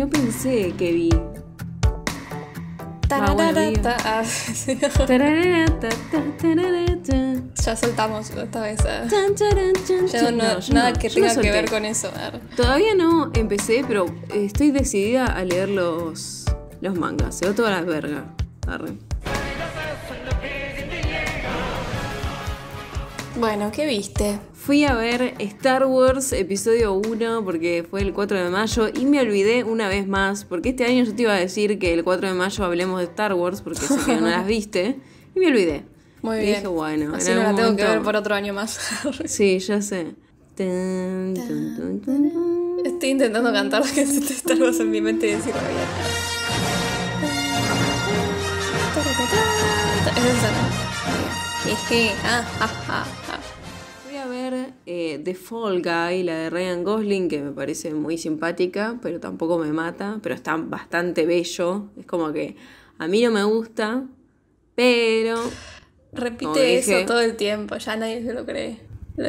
no pensé, que vi Ya soltamos esta vez. Ah. Yo no, no, nada que tenga que ver con eso. Todavía no empecé, pero estoy decidida a leer los, los mangas. Se va toda la verga. Bueno, ¿qué viste? Fui a ver Star Wars episodio 1 porque fue el 4 de mayo y me olvidé una vez más, porque este año yo te iba a decir que el 4 de mayo hablemos de Star Wars porque no las viste y me olvidé. Muy bien. bueno, Así no la tengo que ver por otro año más. sí, ya sé. Estoy intentando cantar la canción de Star Wars en mi mente y decirlo bien. Es que. Ah, ah, ah. Eh, de Fall Guy, la de Ryan Gosling, que me parece muy simpática, pero tampoco me mata, pero está bastante bello. Es como que a mí no me gusta, pero... Repite eso todo el tiempo, ya nadie se lo cree.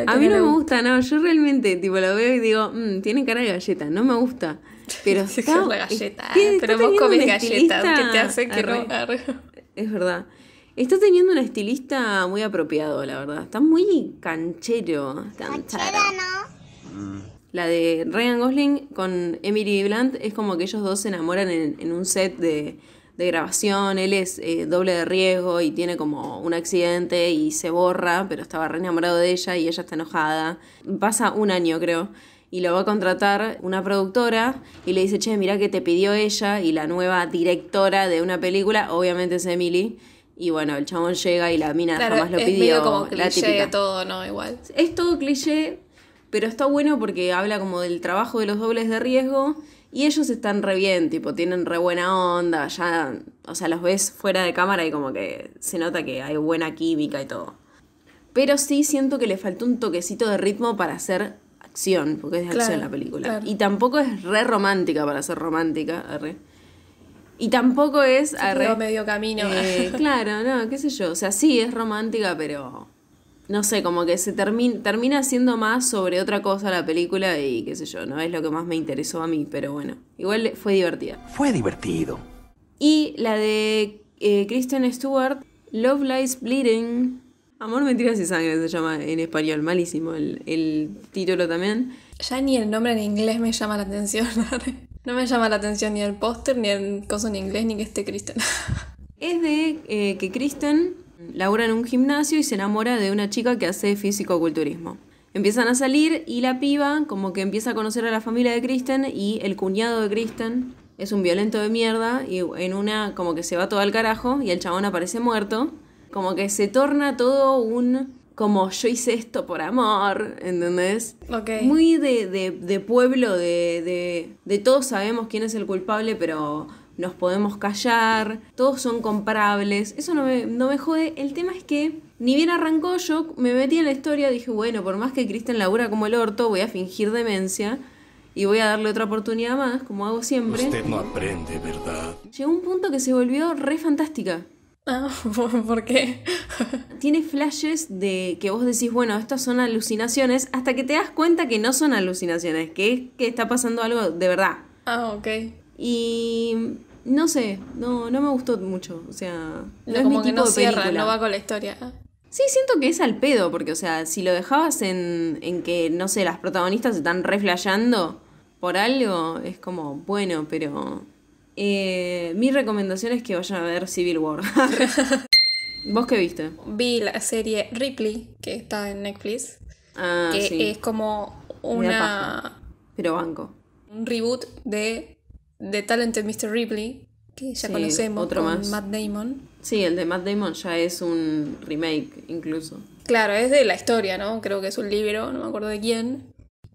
a mí no me gusta. no, yo realmente tipo lo veo y digo, mm, tiene cara de galleta, no me gusta. Pero pero vos comes galletas, que te hace que rogar. Es verdad. Está teniendo un estilista muy apropiado, la verdad. Está muy canchero. Canchero, mm. La de Ryan Gosling con Emily Blunt es como que ellos dos se enamoran en, un set de, grabación. Él es eh, doble de riesgo y tiene como un accidente y se borra, pero estaba re enamorado de ella y ella está enojada. Pasa un año, creo y lo va a contratar una productora y le dice, che, mirá que te pidió ella y la nueva directora de una película, obviamente es Emily, y bueno, el chabón llega y la mina jamás lo es pidió. como cliché todo, ¿no? Igual. Es todo cliché, pero está bueno porque habla como del trabajo de los dobles de riesgo. Y ellos están re bien, tipo, tienen re buena onda, ya, o sea, los ves fuera de cámara y como que se nota que hay buena química y todo. Pero sí siento que le faltó un toquecito de ritmo para hacer acción, porque es de acción la película. Y tampoco es re romántica para ser romántica, re. Y tampoco es... Arre... medio camino. Eh, claro, no, qué sé yo. O sea, sí, es romántica, pero... No sé, como que se termina, termina siendo más sobre otra cosa la película y qué sé yo, no es lo que más me interesó a mí, pero bueno, igual fue divertida. Fue divertido. Y la de Christian eh, Kristen Stewart, Love Lies Bleeding, Amor, mentiras y sangre se llama en español, malísimo el, el, título también. Ya ni el nombre en inglés me llama la atención. No me llama la atención ni el póster, ni el coso en inglés, ni que esté Kristen. es de eh, que Kristen labora en un gimnasio y se enamora de una chica que hace físico-culturismo. Empiezan a salir y la piba como que empieza a conocer a la familia de Kristen y el cuñado de Kristen es un violento de mierda y en una como que se va todo al carajo y el chabón aparece muerto. Como que se torna todo un como yo hice esto por amor, ¿entendés? Muy de, de, pueblo, de, de, de todos sabemos quién es el culpable, pero nos podemos callar, todos son comparables, eso no me, no me jode, el tema es que ni bien arrancó yo, me metí en la historia, dije, bueno, por más que Kristen labura como el orto, voy a fingir demencia y voy a darle otra oportunidad más, como hago siempre. Usted no aprende, ¿verdad? Llegó un punto que se volvió re fantástica. Ah, ¿por qué? Tiene flashes de que vos decís, bueno, estas son alucinaciones, hasta que te das cuenta que no son alucinaciones, que es que está pasando algo de verdad. Ah, ok. Y no sé, no, no me gustó mucho, o sea, no, es como que no cierra, no va con la historia. Ah. Sí, siento que es al pedo, porque, o sea, si lo dejabas en, en que, no sé, las protagonistas están reflejando por algo, es como, bueno, pero eh, mi recomendación es que vayan a ver Civil War. ¿Vos qué viste? Vi la serie Ripley, que está en Netflix. Ah, que es como una. Pero banco. Un reboot de The Talented Mr. Ripley, que ya conocemos. Otro con Matt Damon. Sí, el de Matt Damon ya es un remake, incluso. Claro, es de la historia, ¿no? Creo que es un libro, no me acuerdo de quién.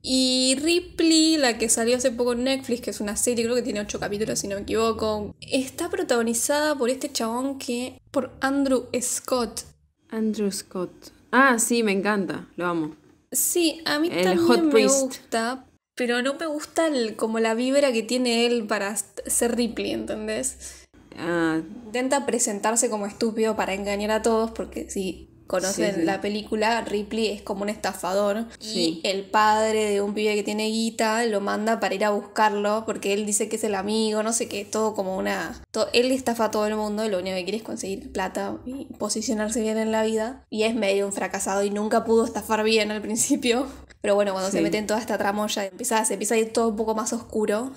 Y Ripley, la que salió hace poco en Netflix, que es una serie, creo que tiene ocho capítulos si no me equivoco, está protagonizada por este chabón que... por Andrew Scott. Andrew Scott. Ah, sí, me encanta, lo amo. Sí, a mí también me gusta, pero no me gusta como la vibra que tiene él para ser Ripley, ¿entendés? Ah. Intenta presentarse como estúpido para engañar a todos, porque si conocen la película, Ripley es como un estafador y el padre de un pibe que tiene guita lo manda para ir a buscarlo porque él dice que es el amigo, no sé qué, todo como una... él estafa a todo el mundo y lo único que quiere es conseguir plata y posicionarse bien en la vida y es medio un fracasado y nunca pudo estafar bien al principio. Pero bueno, cuando se mete en toda esta tramoya empieza, se empieza a ir todo un poco más oscuro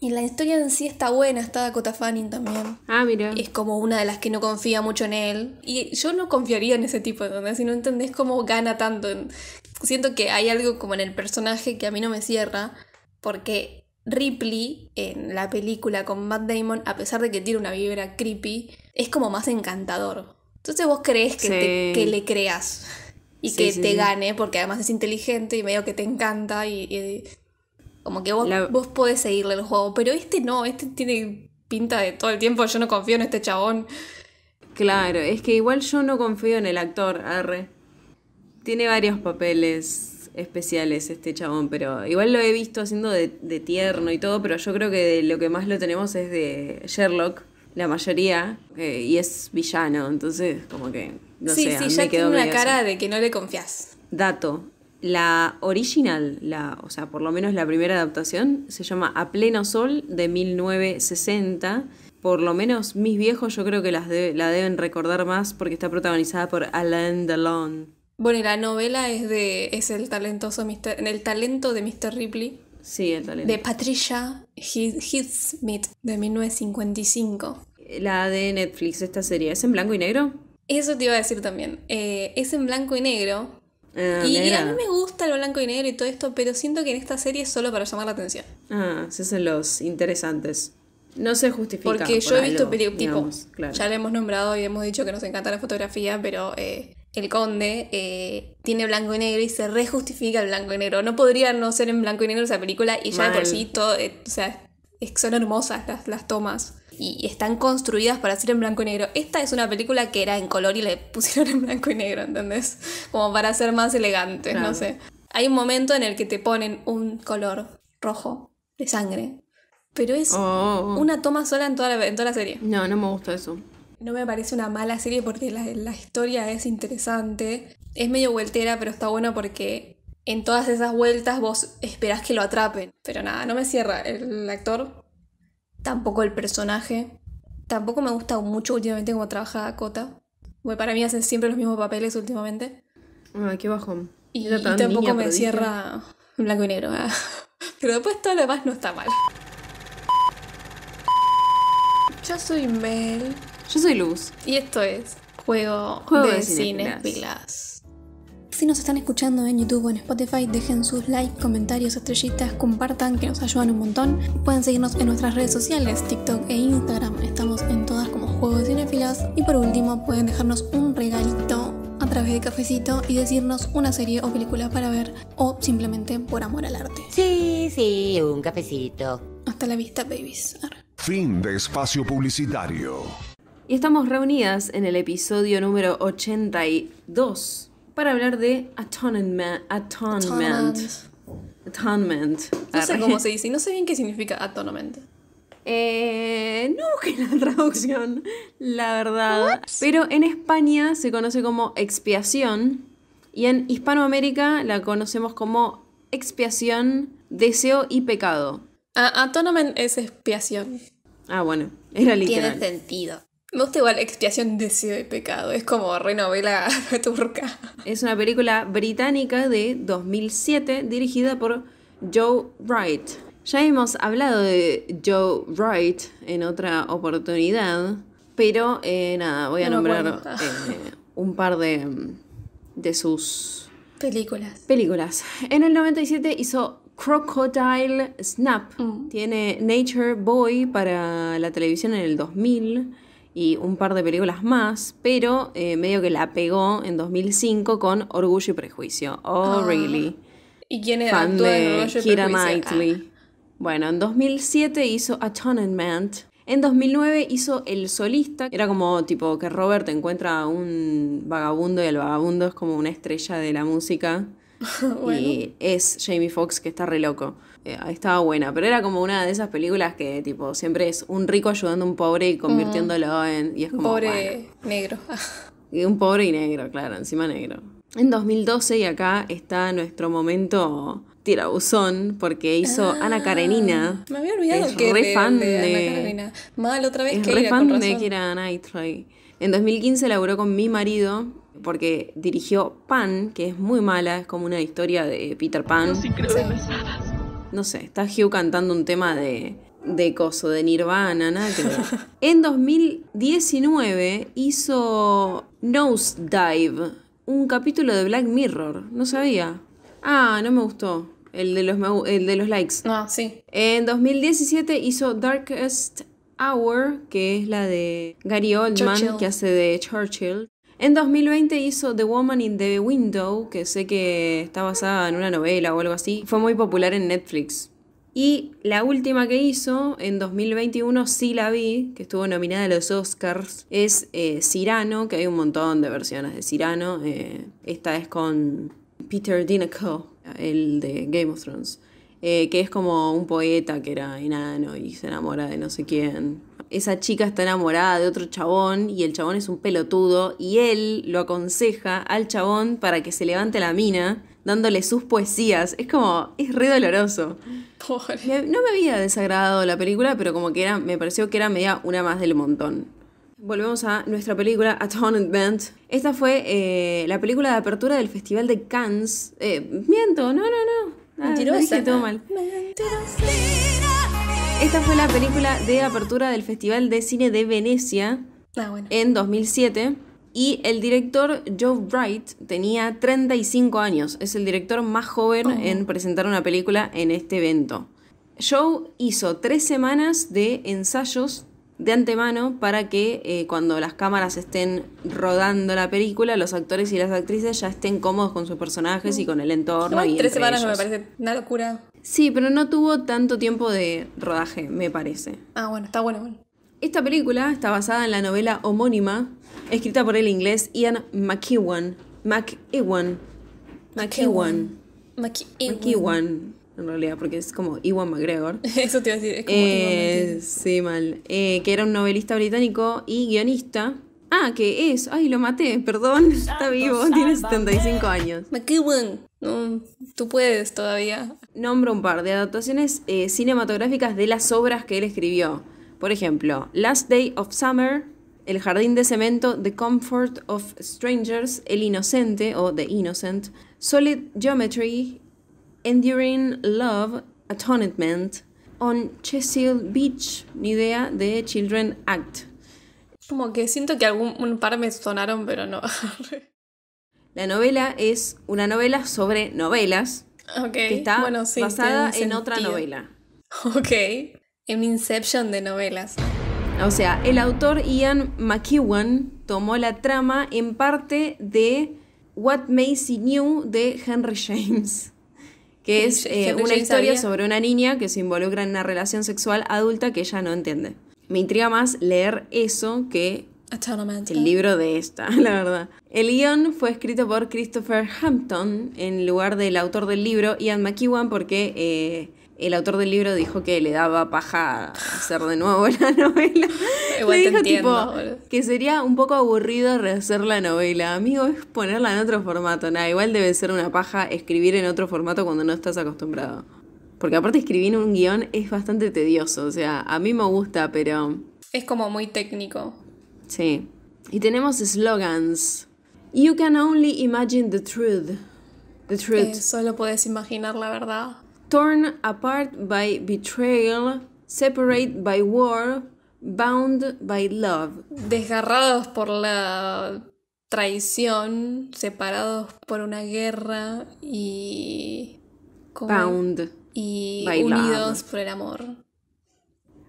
y la historia en sí está buena, está Dakota Fanning también. Ah, mira. Es como una de las que no confía mucho en él. Y yo no confiaría en ese tipo, de Si no entendés cómo gana tanto. Siento que hay algo como en el personaje que a mí no me cierra, porque Ripley en la película con Matt Damon, a pesar de que tiene una vibra creepy, es como más encantador. Entonces vos crees que, que le creas y que te gane, porque además es inteligente y medio que te encanta y como que vos, vos podés seguirle el juego, pero este no, este tiene pinta de todo el tiempo, yo no confío en este chabón. Claro, es que igual yo no confío en el actor, Arre. Tiene varios papeles especiales este chabón, pero igual lo he visto haciendo de, tierno y todo, pero yo creo que lo que más lo tenemos es de Sherlock, la mayoría, eh, y es villano, entonces como que... No sí, sé, sí, ya tiene una cara de que no le confías. Dato, la original, la, o sea, por lo menos la primera adaptación, se llama A Pleno Sol de 1960. Por lo menos mis viejos yo creo que las la deben recordar más porque está protagonizada por Alain Delon. Bueno, y la novela es de es el talentoso Mister, el talento de Mr. Ripley. Sí, el talento. De Patricia Hidsmith de 1955. La de Netflix, esta serie, ¿es en blanco y negro? Eso te iba a decir también. Eh, es en blanco y negro, Ah, y, a mí me gusta lo blanco y negro y todo esto, pero siento que en esta serie es solo para llamar la atención. Ah, se hacen los interesantes. No se justifica. Porque yo he visto películas, ya le hemos nombrado y hemos dicho que nos encanta la fotografía, pero eh, el conde eh, tiene blanco y negro y se rejustifica el blanco y negro. No podría no ser en blanco y negro esa película y ya de por sí todo, eh, o sea, son hermosas las, las tomas y están construidas para ser en blanco y negro. Esta es una película que era en color y le pusieron en blanco y negro, ¿entendés? Como para ser más elegante, no sé. Hay un momento en el que te ponen un color rojo de sangre, pero es oh, oh, oh. una toma sola en toda, la, toda la serie. No, no me gusta eso. No me parece una mala serie porque la, la historia es interesante. Es medio vueltera, pero está bueno porque en todas esas vueltas vos esperás que lo atrapen. Pero nada, no me cierra el actor tampoco el personaje. Tampoco me ha gustado mucho últimamente cómo trabaja Kota. Porque para mí hacen siempre los mismos papeles últimamente. Aquí qué bajón. Y, tampoco me encierra en blanco y negro. Ah. Pero después todo lo demás no está mal. Yo soy Mel. Yo soy Luz. Y esto es Juego, de, de Pilas. Si nos están escuchando en YouTube o en Spotify, dejen sus likes, comentarios, estrellitas, compartan, que nos ayudan un montón. Pueden seguirnos en nuestras redes sociales, TikTok e Instagram. Estamos en todas como Juegos Cinefilas. Y por último, pueden dejarnos un regalito a través de cafecito y decirnos una serie o película para ver o simplemente por amor al arte. Sí, sí, un cafecito. Hasta la vista, babies. Fin de espacio publicitario. Y estamos reunidas en el episodio número 82 para hablar de atonement. Atonement. Atonement. No sé cómo se dice, no sé bien qué significa atonement. Eh, no busqué la traducción, la verdad. Pero en España se conoce como expiación y en Hispanoamérica la conocemos como expiación, deseo y pecado. Ah, atonement es expiación. Ah, bueno, era literal. Tiene sentido. Me gusta igual expiación deseo y pecado, es como renovela turca. Es una película británica de 2007 dirigida por Joe Wright. Ya hemos hablado de Joe Wright en otra oportunidad, pero eh, nada, voy a nombrar eh, un par de, sus películas. Películas. En el 97 hizo Crocodile Snap. Mm. Tiene Nature Boy para la televisión en el 2000 y un par de películas más, pero eh, medio que la pegó en 2005 con Orgullo y Prejuicio. Oh, ah. really. ¿Y quién era? Fan de Kira ah. Knightley. Bueno, en 2007 hizo Atonement. En 2009 hizo El Solista. Era como tipo que Robert encuentra a un vagabundo y el vagabundo es como una estrella de la música. Y es Jamie Foxx que está re loco. Eh, estaba buena, pero era como una de esas películas que tipo siempre es un rico ayudando a un pobre y convirtiéndolo mm. en... pobre negro. y un pobre y negro, claro, encima negro. En 2012 y acá está nuestro momento tirabuzón porque hizo ah, Ana Karenina. Me había olvidado que re fan de, Ana Karenina. Mal otra vez que era, fan con razón. era En 2015 laburó con Mi Marido porque dirigió Pan, que es muy mala, es como una historia de Peter Pan no sé, está Hugh cantando un tema de, de coso, de Nirvana, nada que ver. en 2019 hizo Dive un capítulo de Black Mirror, no sabía. Ah, no me gustó. El de, los, de los likes. Ah, sí. En 2017 hizo Darkest Hour, que es la de Gary Oldman, que hace de Churchill. En 2020 hizo The Woman in the Window, que sé que está basada en una novela o algo así. Fue muy popular en Netflix. Y la última que hizo, en 2021 sí la vi, que estuvo nominada a los Oscars, es eh, Cyrano, que hay un montón de versiones de Cyrano. Eh, esta es con Peter Dinklage, el de Game of Thrones, eh, que es como un poeta que era enano y se enamora de no sé quién esa chica está enamorada de otro chabón y el chabón es un pelotudo y él lo aconseja al chabón para que se levante la mina dándole sus poesías. Es como, es re doloroso. No me había desagradado la película, pero como que era, me pareció que era media una más del montón. Volvemos a nuestra película Atonement. Esta fue eh, la película de apertura del Festival de Cannes. Eh, miento, no, no, no. Ah, Mentirosa. todo mal. Esta fue la película de apertura del Festival de Cine de Venecia ah, en 2007. Y el director Joe Wright tenía 35 años. Es el director más joven oh. en presentar una película en este evento. Joe hizo tres semanas de ensayos de antemano para que eh, cuando las cámaras estén rodando la película, los actores y las actrices ya estén cómodos con sus personajes y mm. con el entorno. tres semanas no me parece una locura. Sí, pero no tuvo tanto tiempo de rodaje, me parece. Ah, bueno, está bueno, bueno. Esta película está basada en la novela homónima, escrita por el inglés Ian McEwan. McEwan. McEwan. McEwan. McEwan. En realidad, porque es como Iwan McGregor. Eso te iba a decir, es como eh, Sí, mal. Eh, que era un novelista británico y guionista. Ah, que es. Ay, lo maté, perdón. Está vivo, tiene 75 años. McEwan. No, tú puedes todavía nombro un par de adaptaciones eh, cinematográficas de las obras que él escribió. Por ejemplo, Last Day of Summer, El Jardín de Cemento, The Comfort of Strangers, El Inocente o The Innocent, Solid Geometry, Enduring Love, Atonement, On Chesil Beach, ni idea, de Children Act. Como que siento que algún un par me sonaron, pero no. La novela es una novela sobre novelas, que está basada en otra novela. Ok. En Inception de novelas. O sea, el autor Ian McEwan tomó la trama en parte de What Macy Knew de Henry James, que es eh, una historia sobre una niña que se involucra en una relación sexual adulta que ella no entiende. Me intriga más leer eso que el libro de esta, la verdad. El guión fue escrito por Christopher Hampton en lugar del autor del libro, Ian McEwan, porque eh, el autor del libro dijo que le daba paja hacer de nuevo la novela. Igual dijo que sería un poco aburrido rehacer la novela. Amigo, es ponerla en otro formato. Nada, igual debe ser una paja escribir en otro formato cuando no estás acostumbrado. Porque aparte escribir un guión es bastante tedioso. O sea, a mí me gusta, pero... Es como muy técnico. Sí. Y tenemos slogans. You can only imagine the truth. The truth. solo puedes imaginar la verdad. Torn apart by betrayal, separate by war, bound by love. Desgarrados por la traición, separados por una guerra y. Bound. Y unidos por el amor.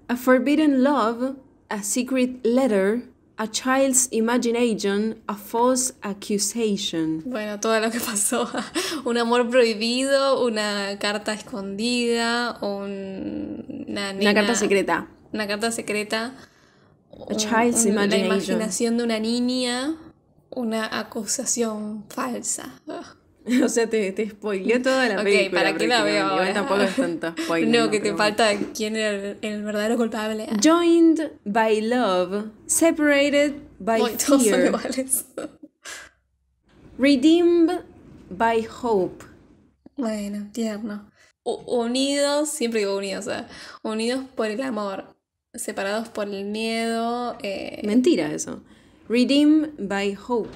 A forbidden love, a secret letter, a Child's Imagination, A False Accusation. Bueno, todo lo que pasó. un amor prohibido, una carta escondida, una, una carta secreta. Una carta secreta. A Child's Imagination. La imaginación de una niña, una acusación falsa. Ah. O sea, te, te toda la película. Ok, ¿para qué la veo tampoco es tanto No, que te falta quién era el, verdadero culpable. Ah. Joined by love, separated by fear. Todos son iguales. Redeemed by hope. Bueno, tierno. unidos, siempre digo unidos, o sea, unidos por el amor, separados por el miedo. Eh, Mentira eso. Redeemed by hope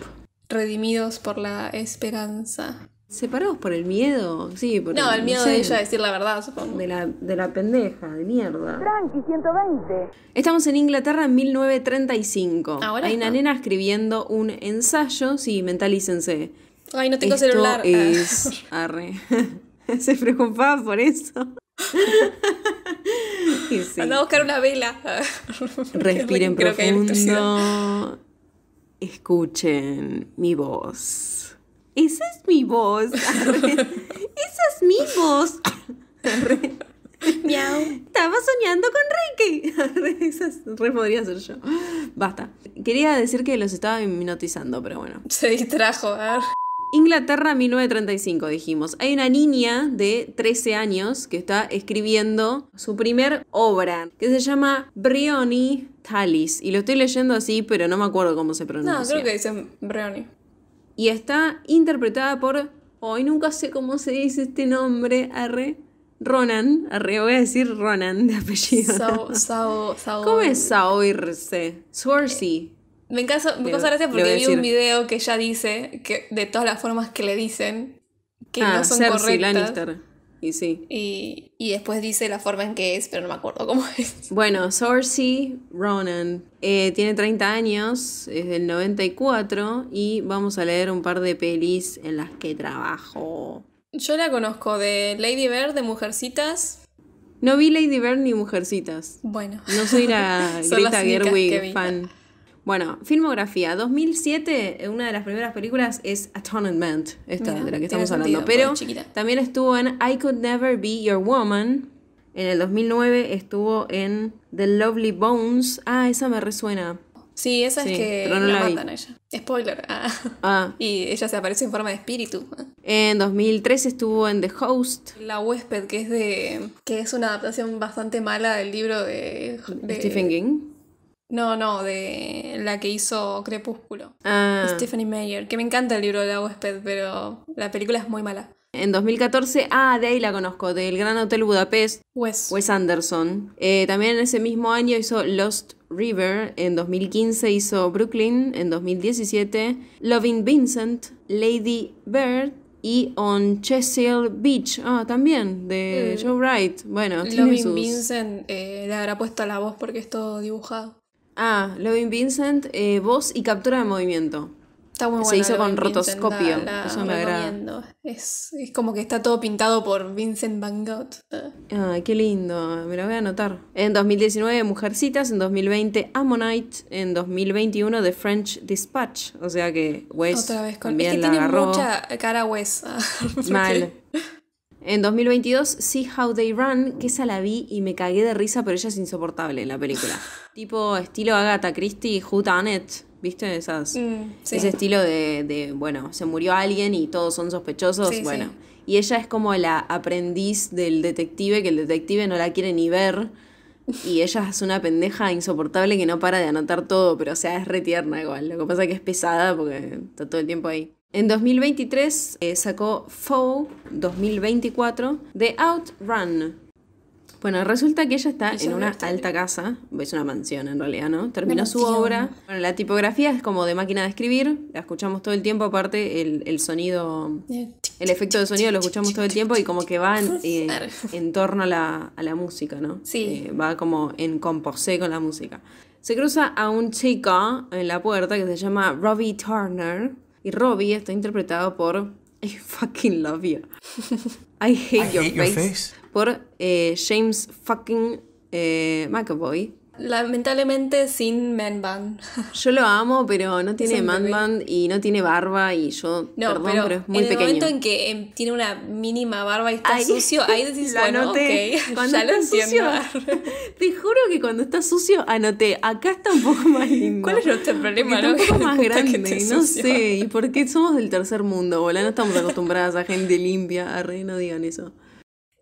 redimidos por la esperanza. Separados por el miedo, sí. Por no, el, miedo de ella decir la verdad, De la, pendeja, de mierda. Tranqui, 120. Estamos en Inglaterra en 1935. Ahora Hay una nena escribiendo un ensayo. Sí, mentalícense. Ay, no tengo celular. Ah. Es. Arre. Se preocupaba por eso. sí. Anda a buscar una vela. Respiren profundo escuchen mi voz. Esa es mi voz. Esa es mi voz. Miau. Estaba soñando con Ricky. Esa re podría ser yo. Basta. Quería decir que los estaba hipnotizando, pero bueno. Se distrajo. Inglaterra 1935, dijimos. Hay una niña de 13 años que está escribiendo su primer obra, que se llama Brioni Talis. Y lo estoy leyendo así, pero no me acuerdo cómo se pronuncia. No, creo que dicen Breoni. Y está interpretada por. Hoy nunca sé cómo se dice este nombre. Arre. Ronan. Arre, voy a decir Ronan de apellido. Sao, Sao, Sao. ¿Cómo es Saoirse? Saoirse. Me, encanta, me porque vi un video que ella dice que de todas las formas que le dicen que ah, no son correctas. Y sí. Y, después dice la forma en que es, pero no me acuerdo cómo es. Bueno, Sorcy Ronan eh, tiene 30 años, es del 94 y vamos a leer un par de pelis en las que trabajo. Yo la conozco de Lady Bird, de Mujercitas. No vi Lady Bird ni Mujercitas. Bueno. No soy la Greta Gerwig fan. Bueno, filmografía. 2007, eh, una de las primeras películas es Atonement, esta de la que estamos hablando. pero también estuvo en I Could Never Be Your Woman. En el 2009 estuvo en The Lovely Bones. Ah, esa me resuena. Sí, esa es que no la, matan a ella. Spoiler. Ah. ah. Y ella se aparece en forma de espíritu. ¿eh? En 2003 estuvo en The Host. La huésped, que es de que es una adaptación bastante mala del libro de Stephen King. No, no, de la que hizo Crepúsculo. Ah. Stephanie Meyer, que me encanta el libro de la huésped, pero la película es muy mala. En 2014, ah, de ahí la conozco, del Gran Hotel Budapest, Wes, Anderson. Eh, también en ese mismo año hizo Lost River, en 2015 hizo Brooklyn, en 2017 Loving Vincent, Lady Bird y On Chesil Beach, ah, también, de mm. Joe Wright. Bueno, Loving Vincent eh, le habrá puesto la voz porque es todo dibujado. Ah, Loving Vincent, eh, voz y captura de movimiento. Está muy bueno. Se hizo con rotoscopio. Eso me agrada. Es, es, como que está todo pintado por Vincent Van Gogh. Ah, qué lindo. Me lo voy a anotar. En 2019, Mujercitas. En 2020, Ammonite. En 2021, The French Dispatch. O sea que Wes. Otra vez con. Es que tiene mucha cara Wes. Ah, Mal. En 2022, See How They Run, que esa la vi y me cagué de risa, pero ella es insoportable en la película. tipo estilo Agatha Christie, Who Done It, ¿viste? Esas, mm, Ese estilo de, bueno, se murió alguien y todos son sospechosos, bueno. Y ella es como la aprendiz del detective, que el detective no la quiere ni ver. Y ella es una pendeja insoportable que no para de anotar todo, pero o sea, es retierna igual. Lo que pasa es que es pesada porque está todo el tiempo ahí. En 2023 eh, sacó Faux 2024 de Outrun. Bueno, resulta que ella está en una alta casa, es una mansión en realidad, ¿no? Terminó su obra. Bueno, la tipografía es como de máquina de escribir, la escuchamos todo el tiempo, aparte el, sonido, eh, el efecto de sonido lo escuchamos todo el tiempo y como que va en, eh, torno a la, música, ¿no? Sí. va como en composé con la música. Se cruza a un chico en la puerta que se llama Robbie Turner, y Robbie está interpretado por I fucking love you. I hate, your, face, por eh, James fucking eh, McAvoy. Lamentablemente sin man Yo lo amo, pero no tiene man y no tiene barba y yo, perdón, pero, es muy en pequeño. En el momento en que em, tiene una mínima barba y está sucio, ahí decís, bueno, anoté. ok, cuando ya lo entiendo. Sucio, te juro que cuando está sucio anoté, acá está un poco más lindo. ¿Cuál es nuestro problema? un poco más grande, no sé. ¿Y por qué somos del tercer mundo, bola? No estamos acostumbradas a gente limpia, arre, no digan eso.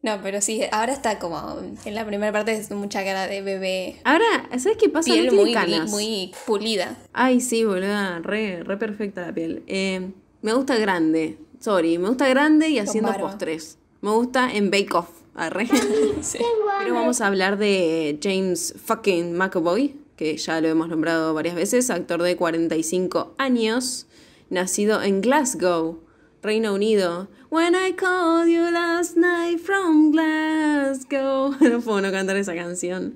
No, pero sí, ahora está como. En la primera parte es mucha cara de bebé. Ahora, ¿sabes qué pasa? Piel muy, muy pulida. Ay, sí, boluda. Re, re perfecta la piel. Eh, me gusta grande. Sorry, me gusta grande y haciendo postres. Me gusta en Bake Off. Pero vamos a hablar de James fucking McAvoy, que ya lo hemos nombrado varias veces, actor de 45 años, nacido en Glasgow Reino Unido. When I called you last night from Glasgow. No puedo no cantar esa canción.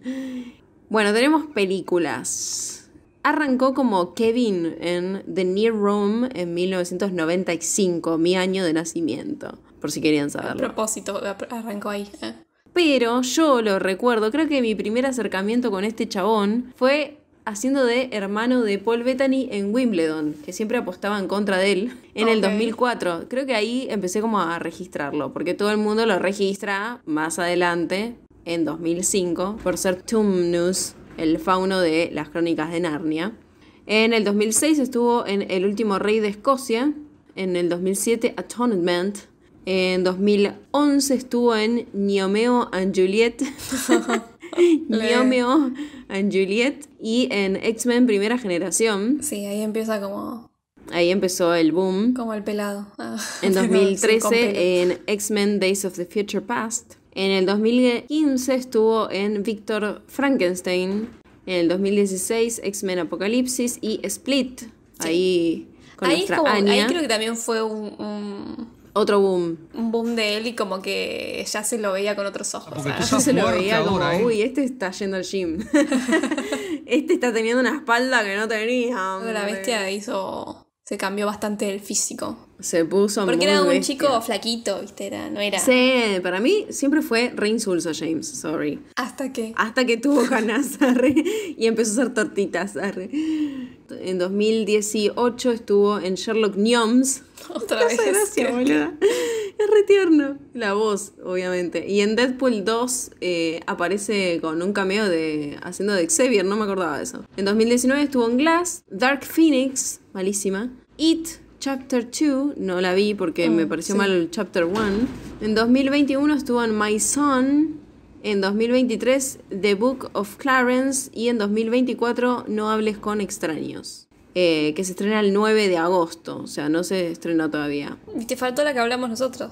Bueno, tenemos películas. Arrancó como Kevin en The Near Room en 1995, mi año de nacimiento, por si querían saberlo. A propósito, arrancó ahí. ¿eh? Pero yo lo recuerdo, creo que mi primer acercamiento con este chabón fue haciendo de hermano de Paul Bettany en Wimbledon, que siempre apostaba en contra de él, en el 2004. Creo que ahí empecé como a registrarlo, porque todo el mundo lo registra más adelante, en 2005, por ser Tumnus, el fauno de las crónicas de Narnia. En el 2006 estuvo en El último rey de Escocia, en el 2007 Atonement, en 2011 estuvo en Niomeo and Juliet. Mio mio and Juliet. Y en X-Men Primera Generación. Sí, ahí empieza como Ahí empezó el boom. Como el pelado. Ah, en 2013 en X-Men Days of the Future Past. En el 2015 estuvo en Victor Frankenstein. En el 2016 X-Men Apocalipsis y Split. Ahí ahí, Anya. ahí creo que también fue un, otro boom. Un boom de él y como que ya se lo veía con otros ojos. se lo veía como, ¿eh? uy, este está yendo al gym. este está teniendo una espalda que no tenía. La bestia hizo. Se cambió bastante el físico. Se puso Porque era un chico flaquito, ¿viste? Era, no era. Sí, para mí siempre fue re James, sorry. ¿Hasta qué? Hasta que tuvo ganas, arre, y empezó a hacer tortitas, arre. En 2018 estuvo en Sherlock Gnomes. Otra vez. Gracia, boluda. Es re La voz, obviamente. Y en Deadpool 2 eh, aparece con un cameo de haciendo de Xavier, no me acordaba de eso. En 2019 estuvo en Glass, Dark Phoenix, malísima, It, Chapter 2, no la vi porque me oh, pareció mal el Chapter 1. En 2021 estuvo en My Son. En 2023, The Book of Clarence. Y en 2024, No hables con extraños. Eh, que se estrena el 9 de agosto. O sea, no se estrenó todavía. Y te faltó la que hablamos nosotros.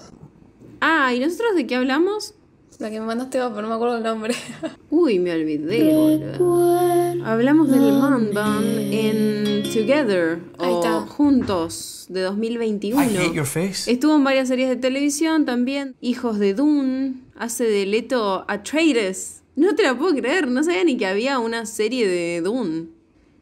Ah, ¿y nosotros de qué hablamos? La que me mandaste pero no me acuerdo el nombre. Uy, me olvidé, boludo. Hablamos del band en Together o Juntos de 2021. Estuvo en varias series de televisión también. Hijos de Dune. Hace de Leto Atreides. No te la puedo creer, no sabía ni que había una serie de Dune.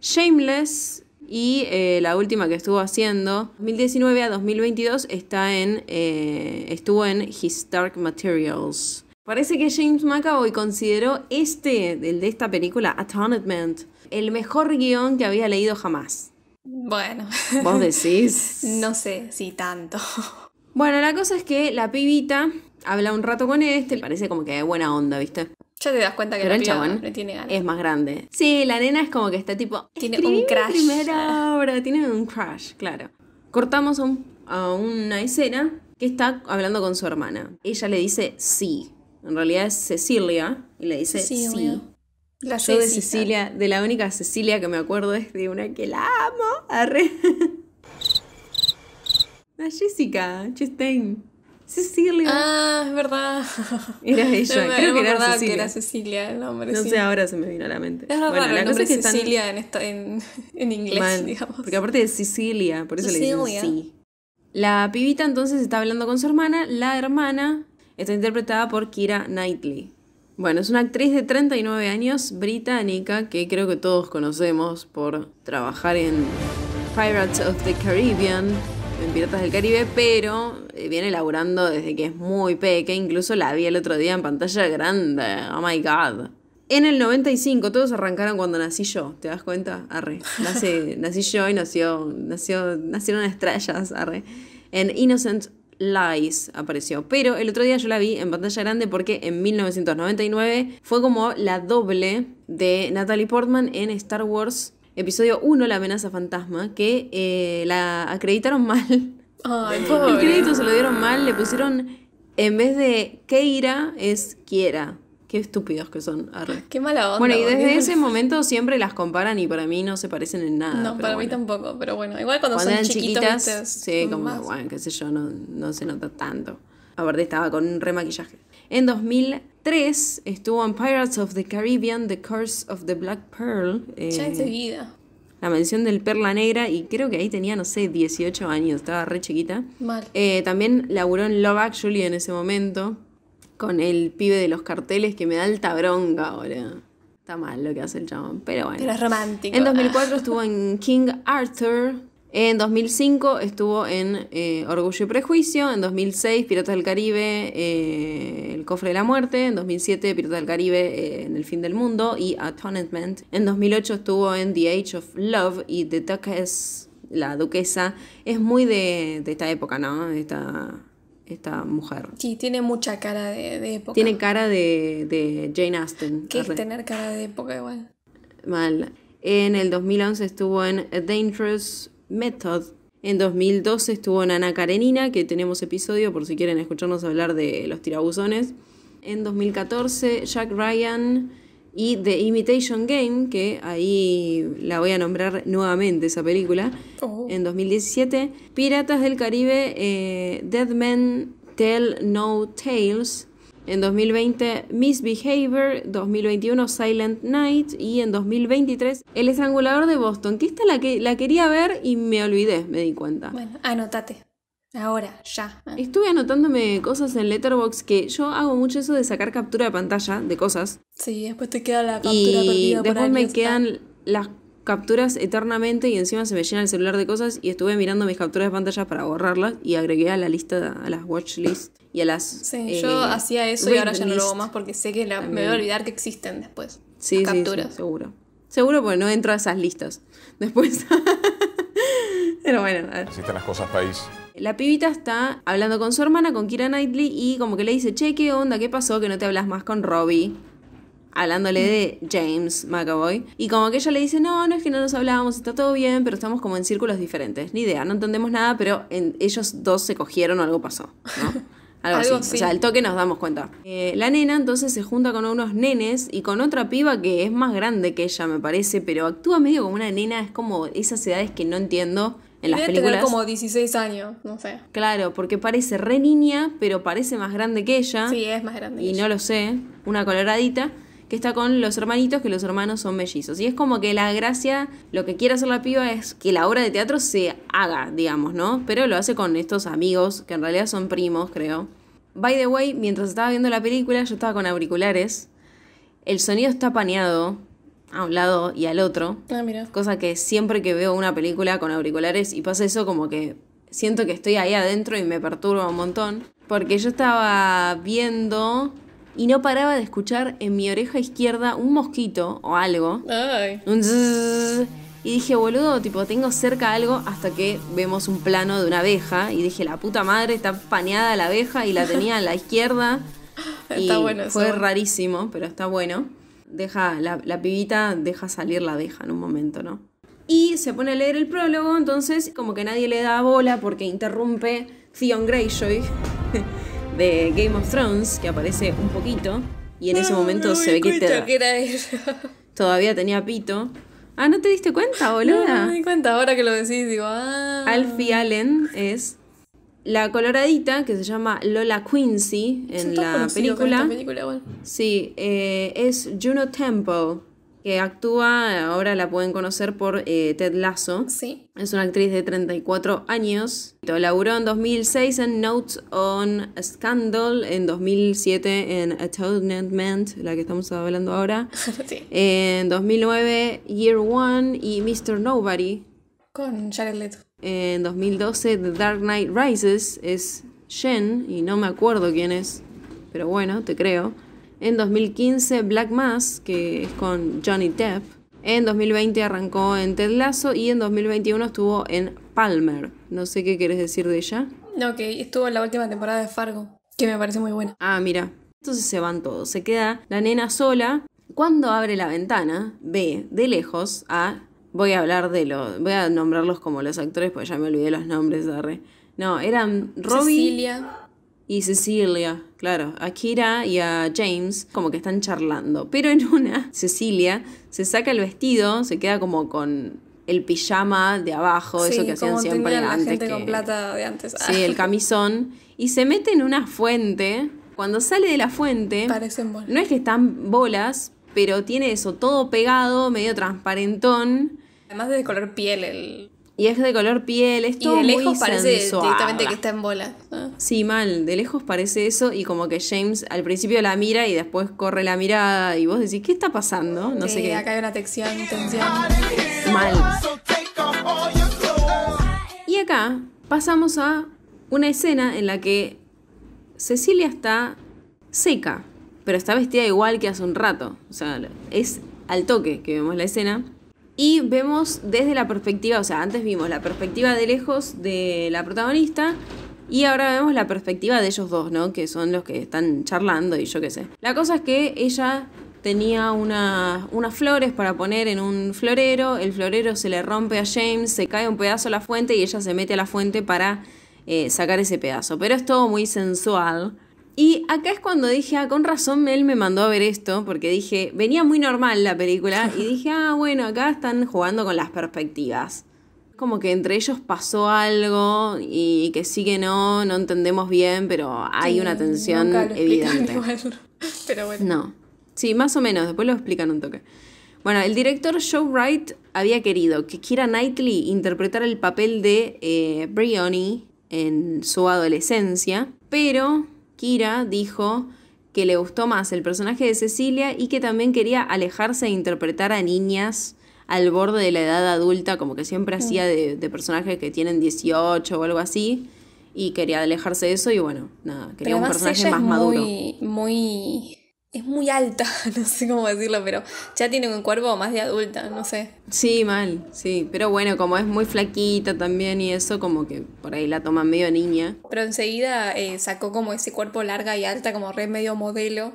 Shameless y eh, la última que estuvo haciendo, 2019 a 2022, está en, eh, estuvo en His Dark Materials. Parece que James McAvoy consideró este, el de esta película, Atonement, el mejor guión que había leído jamás. Bueno. ¿Vos decís? no sé si tanto. Bueno, la cosa es que la pibita habla un rato con este, parece como que de buena onda, ¿viste? Ya te das cuenta que el chabón Es más grande. Sí, la nena es como que está tipo. Tiene un crash. Primera obra, tiene un crash, claro. Cortamos a una escena que está hablando con su hermana. Ella le dice sí en realidad es Cecilia, y le dice sí. sí. La Yo de Cecilia, de la única Cecilia que me acuerdo es de una que la amo. Arre. La ah, Jessica Chistein. Cecilia. Ah, es verdad. Era ella. Creo que, era Cecilia. que era Cecilia el nombre. No sé, ahora se me vino a la mente. Es bueno, la cosa es Cecilia en, en, en inglés, digamos. Porque aparte de Cecilia, por eso le dicen sí. La pibita entonces está hablando con su hermana. La hermana Está interpretada por Kira Knightley. Bueno, es una actriz de 39 años británica que creo que todos conocemos por trabajar en Pirates of the Caribbean, en Piratas del Caribe, pero eh, viene laburando desde que es muy pequeña. incluso la vi el otro día en pantalla grande. Oh my god. En el 95, todos arrancaron cuando nací yo, ¿te das cuenta? Arre. Nací, nací yo y nació, nació, nacieron estrellas, arre. En Innocent Lies apareció. Pero el otro día yo la vi en pantalla grande porque en 1999 fue como la doble de Natalie Portman en Star Wars Episodio 1, La amenaza fantasma, que eh, la acreditaron mal. el crédito se lo dieron mal, le pusieron, en vez de Keira, es Kiera. Qué estúpidos que son. Arre. Qué mala onda. Bueno, y desde ese momento siempre las comparan y para mí no se parecen en nada. No, para mí tampoco, pero bueno, igual cuando, son chiquitas, sí, como, bueno, qué sé yo, no, se nota tanto. Aparte estaba con un remaquillaje. En 2003 estuvo en Pirates of the Caribbean, The Curse of the Black Pearl. Eh, ya enseguida. La mención del Perla Negra y creo que ahí tenía, no sé, 18 años, estaba re chiquita. Mal. Eh, también laburó en Love Actually en ese momento con el pibe de los carteles que me da el tabronga ahora. Está mal lo que hace el chabón, pero bueno. Pero es romántico. En 2004 estuvo en King Arthur. En 2005 estuvo en eh, Orgullo y Prejuicio. En 2006 Piratas del Caribe, eh, El Cofre de la Muerte. En 2007 Piratas del Caribe, eh, En el Fin del Mundo y Atonement. En 2008 estuvo en The Age of Love y The Duchess, la duquesa. Es muy de, de esta época, ¿no? De esta esta mujer. Sí, tiene mucha cara de, época. Tiene cara de, Jane Austen. Que es tener cara de época igual. Mal. En el 2011 estuvo en A Dangerous Method. En 2012 estuvo en Ana Karenina, que tenemos episodio por si quieren escucharnos hablar de los tirabuzones. En 2014, Jack Ryan y The Imitation Game, que ahí la voy a nombrar nuevamente esa película, oh. en 2017. Piratas del Caribe, eh, Dead Men Tell No Tales. En 2020, Misbehavior, 2021, Silent Night y en 2023, El Estrangulador de Boston, que esta la, que, la quería ver y me olvidé, me di cuenta. Bueno, anotate. Ahora, ya. Estuve anotándome cosas en Letterbox que yo hago mucho eso de sacar captura de pantalla de cosas. Sí, después te queda la captura y Después me quedan las capturas eternamente y encima se me llena el celular de cosas y estuve mirando mis capturas de pantalla para borrarlas y agregué a la lista, a las watch list y a las... Sí, yo eh, hacía eso y ahora ya no lo hago más porque sé que me voy a olvidar que existen después. Sí, las capturas. seguro. Seguro porque no entro a esas listas. Después... Pero bueno. A ver. Existen las cosas país la pibita está hablando con su hermana, con Kira Knightley, y como que le dice, che, ¿qué onda? ¿Qué pasó? Que no te hablas más con Robbie hablándole de James McAvoy. Y como que ella le dice, no, no es que no nos hablábamos, está todo bien, pero estamos como en círculos diferentes. Ni idea, no entendemos nada, pero ellos dos se cogieron o algo pasó, ¿no? Algo, así. O sea, el toque nos damos cuenta. Eh, la nena entonces se junta con unos nenes y con otra piba que es más grande que ella, me parece, pero actúa medio como una nena, es como esas edades que no entiendo. En Debe tener como 16 años, no sé. Claro, porque parece re niña, pero parece más grande que ella. Sí, es más grande. Y no lo sé, una coloradita que está con los hermanitos, que los hermanos son mellizos. Y es como que la gracia, lo que quiere hacer la piba es que la obra de teatro se haga, digamos, ¿no? Pero lo hace con estos amigos, que en realidad son primos, creo. By the way, mientras estaba viendo la película, yo estaba con auriculares. El sonido está paneado, a un lado y al otro. Ah, Cosa que siempre que veo una película con auriculares y pasa eso, como que siento que estoy ahí adentro y me perturba un montón. Porque yo estaba viendo y no paraba de escuchar en mi oreja izquierda un mosquito o algo. Ay. y dije, boludo, tipo, tengo cerca algo hasta que vemos un plano de una abeja. Y dije, la puta madre, está paneada la abeja y la tenía a la izquierda. está fue rarísimo, pero está bueno deja, la, pibita deja salir la abeja en un momento, ¿no? Y se pone a leer el prólogo, entonces como que nadie le da bola porque interrumpe Theon Greyjoy de Game of Thrones, que aparece un poquito, y en ese ah, momento se ve que, era todavía tenía pito. Ah, ¿no te diste cuenta, boluda? No, no me di cuenta ahora que lo decís, digo, ah. Alfie Allen es la coloradita, que se llama Lola Quincy en la película, sí, eh, es Juno Temple, que actúa, ahora la pueden conocer por eh, Ted Lasso. Sí. Es una actriz de 34 años. Laburó en 2006 en Notes on Scandal, en 2007 en Atonement, la que estamos hablando ahora. sí. En 2009 Year One y Mr. Nobody. Con Charlotte. En 2012 The Dark Knight Rises es Shen, y no me acuerdo quién es, pero bueno, te creo. En 2015 Black Mass, que es con Johnny Depp. En 2020 arrancó en Ted Lasso y en 2021 estuvo en Palmer. No sé qué quieres decir de ella. No, que estuvo en la última temporada de Fargo, que me parece muy buena. Ah, mira. Entonces se van todos. Se queda la nena sola. Cuando abre la ventana, ve de lejos a voy a hablar de los, voy a nombrarlos como los actores, porque ya me olvidé los nombres, Arre. No, eran Robbie y Cecilia, claro, a Kira y a James como que están charlando, pero en una, Cecilia se saca el vestido, se queda como con el pijama de abajo, eso que hacían siempre la Gente con plata de antes. Sí, el camisón. Y se mete en una fuente. Cuando sale de la fuente. Parecen bolas. No es que están bolas, pero tiene eso todo pegado, medio transparentón. Además de color piel el... Y es de color piel, es Y de lejos parece directamente que está en bola. Sí, mal, de lejos parece eso y como que James al principio la mira y después corre la mirada y vos decís, ¿qué está pasando? No sé qué. Acá hay una tensión, tensión. Mal. Y acá pasamos a una escena en la que Cecilia está seca, pero está vestida igual que hace un rato. O sea, es al toque que vemos la escena. Y vemos desde la perspectiva, o sea, antes vimos la perspectiva de lejos de la protagonista y ahora vemos la perspectiva de ellos dos, ¿no? Que son los que están charlando y yo qué sé. La cosa es que ella tenía unas flores para poner en un florero, el florero se le rompe a James, se cae un pedazo a la fuente y ella se mete a la fuente para eh, sacar ese pedazo. Pero es todo muy sensual. Y acá es cuando dije, ah, con razón Mel me mandó a ver esto, porque dije, venía muy normal la película, y dije, ah, bueno, acá están jugando con las perspectivas. Como que entre ellos pasó algo y que sí que no, no entendemos bien, pero hay una tensión evidente. pero bueno. No. Sí, más o menos, después lo explican un toque. Bueno, el director Joe Wright había querido que Kira Knightley interpretara el papel de eh, Brioni en su adolescencia, pero Kira dijo que le gustó más el personaje de Cecilia y que también quería alejarse de interpretar a niñas al borde de la edad adulta, como que siempre hacía de, personajes que tienen 18 o algo así, y quería alejarse de eso y bueno, nada, quería un personaje más maduro. Muy, muy es muy alta, no sé cómo decirlo, pero ya tiene un cuerpo más de adulta, no sé. Sí, mal, sí. Pero bueno, como es muy flaquita también y eso, como que por ahí la toman medio niña. Pero enseguida eh, sacó como ese cuerpo larga y alta, como re medio modelo.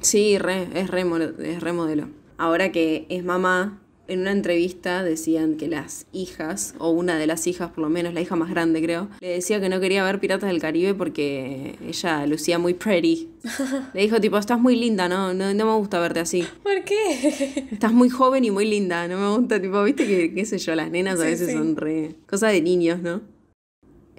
Sí, es re, es re modelo. Ahora que es mamá, en una entrevista decían que las hijas, o una de las hijas por lo menos, la hija más grande creo, le decía que no quería ver Piratas del Caribe porque ella lucía muy pretty. Le dijo tipo, estás muy linda, no, no, me gusta verte así. ¿Por qué? Estás muy joven y muy linda, no me gusta, tipo, viste que, qué sé yo, las nenas a veces son re... Cosa de niños, ¿no?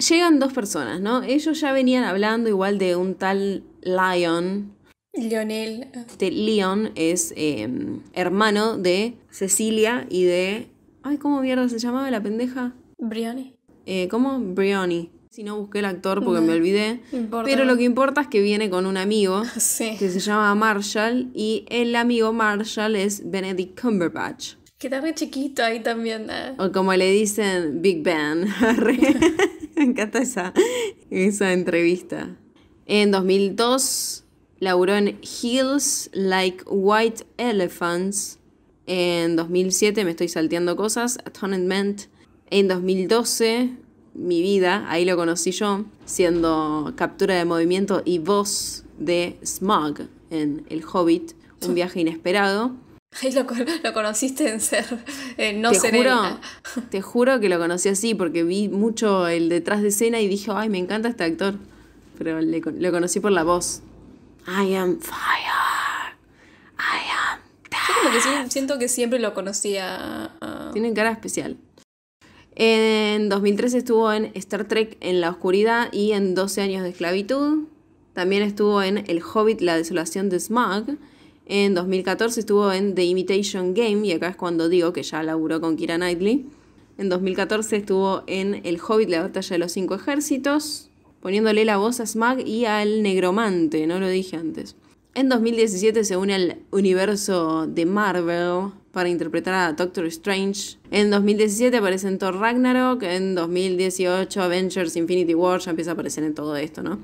Llegan dos personas, ¿no? Ellos ya venían hablando igual de un tal Lion, Lionel. Este Leon es em, hermano de Cecilia y de. Ay, ¿cómo mierda se llamaba la pendeja? Brioni. Eh, ¿Cómo? Brioni. Si no busqué el actor porque me olvidé. Pero lo que importa es que viene con un amigo que se llama Marshall y el amigo Marshall es Benedict Cumberbatch. Que está chiquito ahí también. ¿eh? O como le dicen, Big Ben. me encanta esa, esa entrevista. En 2002 laburó en Hills Like White Elephants en 2007 me estoy salteando cosas, Atonement. En 2012, mi vida, ahí lo conocí yo, siendo captura de movimiento y voz de Smug en El Hobbit, un viaje inesperado. Ahí lo, conociste en ser en eh, no te Juro, te juro que lo conocí así porque vi mucho el detrás de escena y dije, ay, me encanta este actor. Pero lo conocí por la voz. I am fire. I am siento que siempre lo conocía. Tiene cara especial. En 2013 estuvo en Star Trek En la Oscuridad y en 12 años de esclavitud. También estuvo en El Hobbit, La Desolación de Smug. En 2014 estuvo en The Imitation Game, y acá es cuando digo que ya laburó con Kira Knightley. En 2014 estuvo en El Hobbit, La Batalla de los Cinco Ejércitos, poniéndole la voz a Smug y al Negromante, no lo dije antes. En 2017 se une al universo de Marvel para interpretar a Doctor Strange. En 2017 aparece en Thor Ragnarok. En 2018 Avengers Infinity War ya empieza a aparecer en todo esto, ¿no?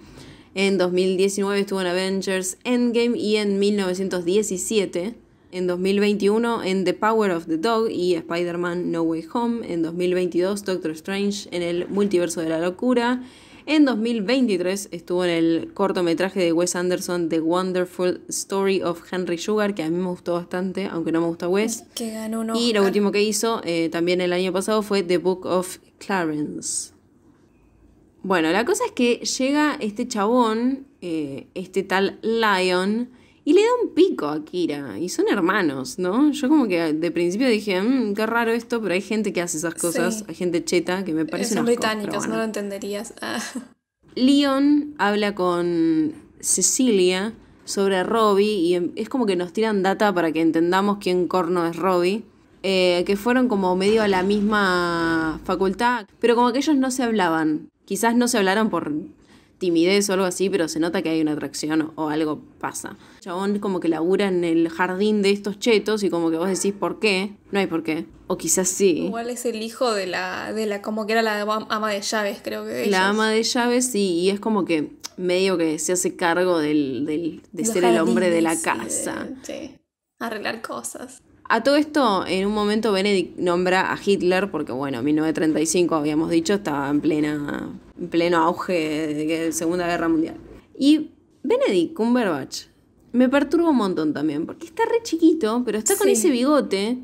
En 2019 estuvo en Avengers Endgame y en 1917. En 2021 en The Power of the Dog y Spider-Man No Way Home. En 2022 Doctor Strange en el Multiverso de la Locura. En 2023 estuvo en el cortometraje de Wes Anderson The Wonderful Story of Henry Sugar, que a mí me gustó bastante, aunque no me gusta Wes. Y lo último que hizo eh, también el año pasado fue The Book of Clarence. Bueno, la cosa es que llega este chabón, eh, este tal Lion, y le da un pico a Kira. Y son hermanos, ¿no? Yo como que de principio dije, mmm, qué raro esto, pero hay gente que hace esas cosas. Hay gente cheta que me parece... Son británicas, no lo entenderías. Ah. Leon habla con Cecilia sobre Robbie y em, es como que nos tiran data para que entendamos quién corno es Robbie. Eh, que fueron como medio a la misma facultad, pero como que ellos no se hablaban. Quizás no se hablaron por timidez o algo así, pero se nota que hay una atracción o, algo pasa. chabón como que labura en el jardín de estos chetos y como que vos decís por qué. No hay por qué. O quizás sí. Igual es el hijo de la, de la como que era la ama de llaves, creo que. la ama de llaves, sí, y es como que medio que se hace cargo de ser el hombre de la casa. Sí, arreglar cosas. A todo esto, en un momento Benedict nombra a Hitler, porque bueno, 1935 habíamos dicho, estaba en, plena, en pleno auge de la Segunda Guerra Mundial. Y Benedict Cumberbatch me perturba un montón también, porque está re chiquito, pero está con ese bigote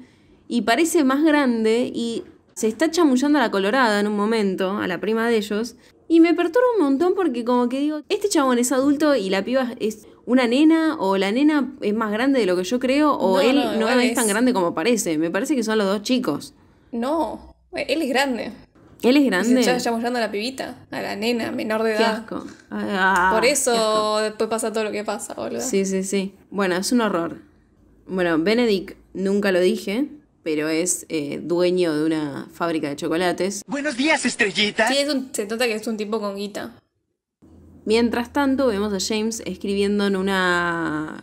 y parece más grande y se está chamullando a la colorada en un momento, a la prima de ellos. Y me perturba un montón porque como que digo, este chabón es adulto y la piba es una nena o la nena es más grande de lo que yo creo o él no, es, tan grande como parece. Me parece que son los dos chicos. No, él es grande. Él es grande. Ya está a la pibita, a la nena menor de edad. asco. Ah, Por eso después pasa todo lo que pasa, boludo. Sí, sí, sí. Bueno, es un horror. Bueno, Benedict nunca lo dije, pero es eh, dueño de una fábrica de chocolates. Buenos días, estrellita. Sí, se nota que es un tipo con guita. Mientras tanto, vemos a James escribiendo en una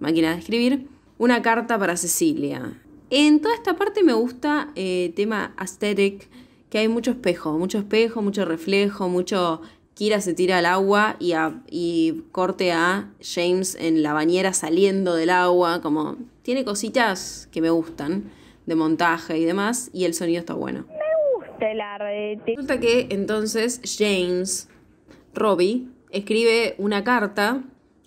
máquina de escribir una carta para Cecilia. En toda esta parte me gusta el eh, tema aesthetic, que hay mucho espejo, mucho espejo, mucho reflejo, mucho Kira se tira al agua y, corte a James en la bañera saliendo del agua, como tiene cositas que me gustan de montaje y demás, y el sonido está bueno. Me gusta el arte. Resulta que entonces James, Robbie, escribe una carta,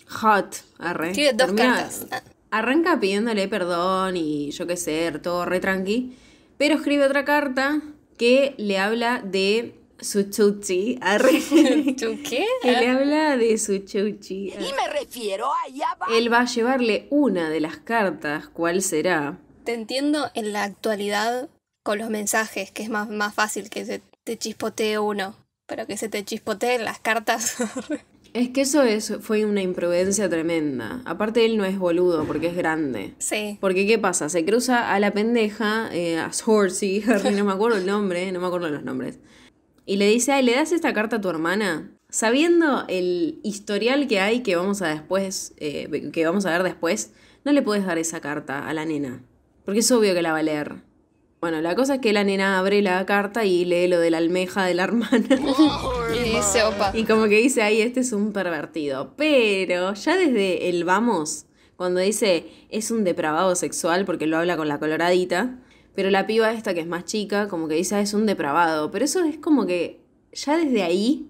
hot, arre. dos cartas. Arranca pidiéndole perdón y yo qué sé, todo re tranqui. Pero escribe otra carta que le habla de su chuchi. qué? Que le habla de su chuchi. Y me refiero a Él va a llevarle una de las cartas, ¿cuál será? Te entiendo en la actualidad con los mensajes, que es más, más fácil que te chispotee uno. Pero que se te chispoteen las cartas. es que eso es, fue una imprudencia tremenda. Aparte él no es boludo porque es grande. Sí. Porque ¿qué pasa? Se cruza a la pendeja, eh, a Sorcy, no me acuerdo el nombre, no me acuerdo los nombres. Y le dice, ay, ¿le das esta carta a tu hermana? Sabiendo el historial que hay que vamos a después, eh, que vamos a ver después, no le puedes dar esa carta a la nena. Porque es obvio que la va a leer. Bueno, la cosa es que la nena abre la carta y lee lo de la almeja de la hermana. y dice, opa. Y como que dice, ahí este es un pervertido. Pero ya desde el vamos, cuando dice, es un depravado sexual, porque lo habla con la coloradita, pero la piba esta que es más chica, como que dice, ah, es un depravado. Pero eso es como que ya desde ahí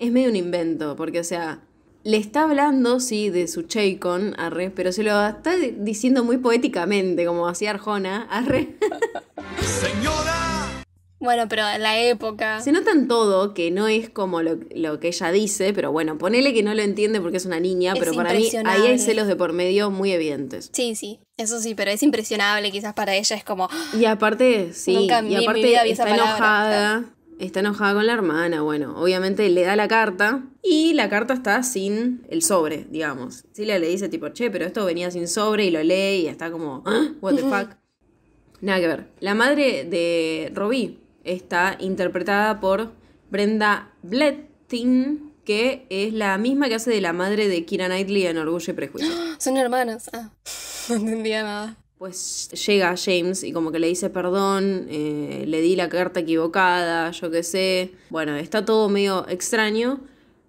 es medio un invento, porque o sea, le está hablando, sí, de su Cheikon, arre, pero se lo está diciendo muy poéticamente, como hacía Arjona, arre. ¡Señora! Bueno, pero en la época. Se nota en todo que no es como lo, que ella dice, pero bueno, ponele que no lo entiende porque es una niña, pero para mí ahí hay celos de por medio muy evidentes. Sí, sí, eso sí, pero es impresionable, quizás para ella es como. Y aparte, ah, sí, y aparte mi vida está enojada está enojada con la hermana, bueno, obviamente le da la carta y la carta está sin el sobre, digamos. Silvia le dice tipo, che, pero esto venía sin sobre y lo lee y está como, ¿Ah, what the fuck. Nada que ver. La madre de Robbie está interpretada por Brenda Bletting, que es la misma que hace de la madre de Kira Knightley en Orgullo y Prejuicio. Son hermanas. Ah, no entendía nada pues llega James y como que le dice perdón, eh, le di la carta equivocada, yo qué sé. Bueno, está todo medio extraño,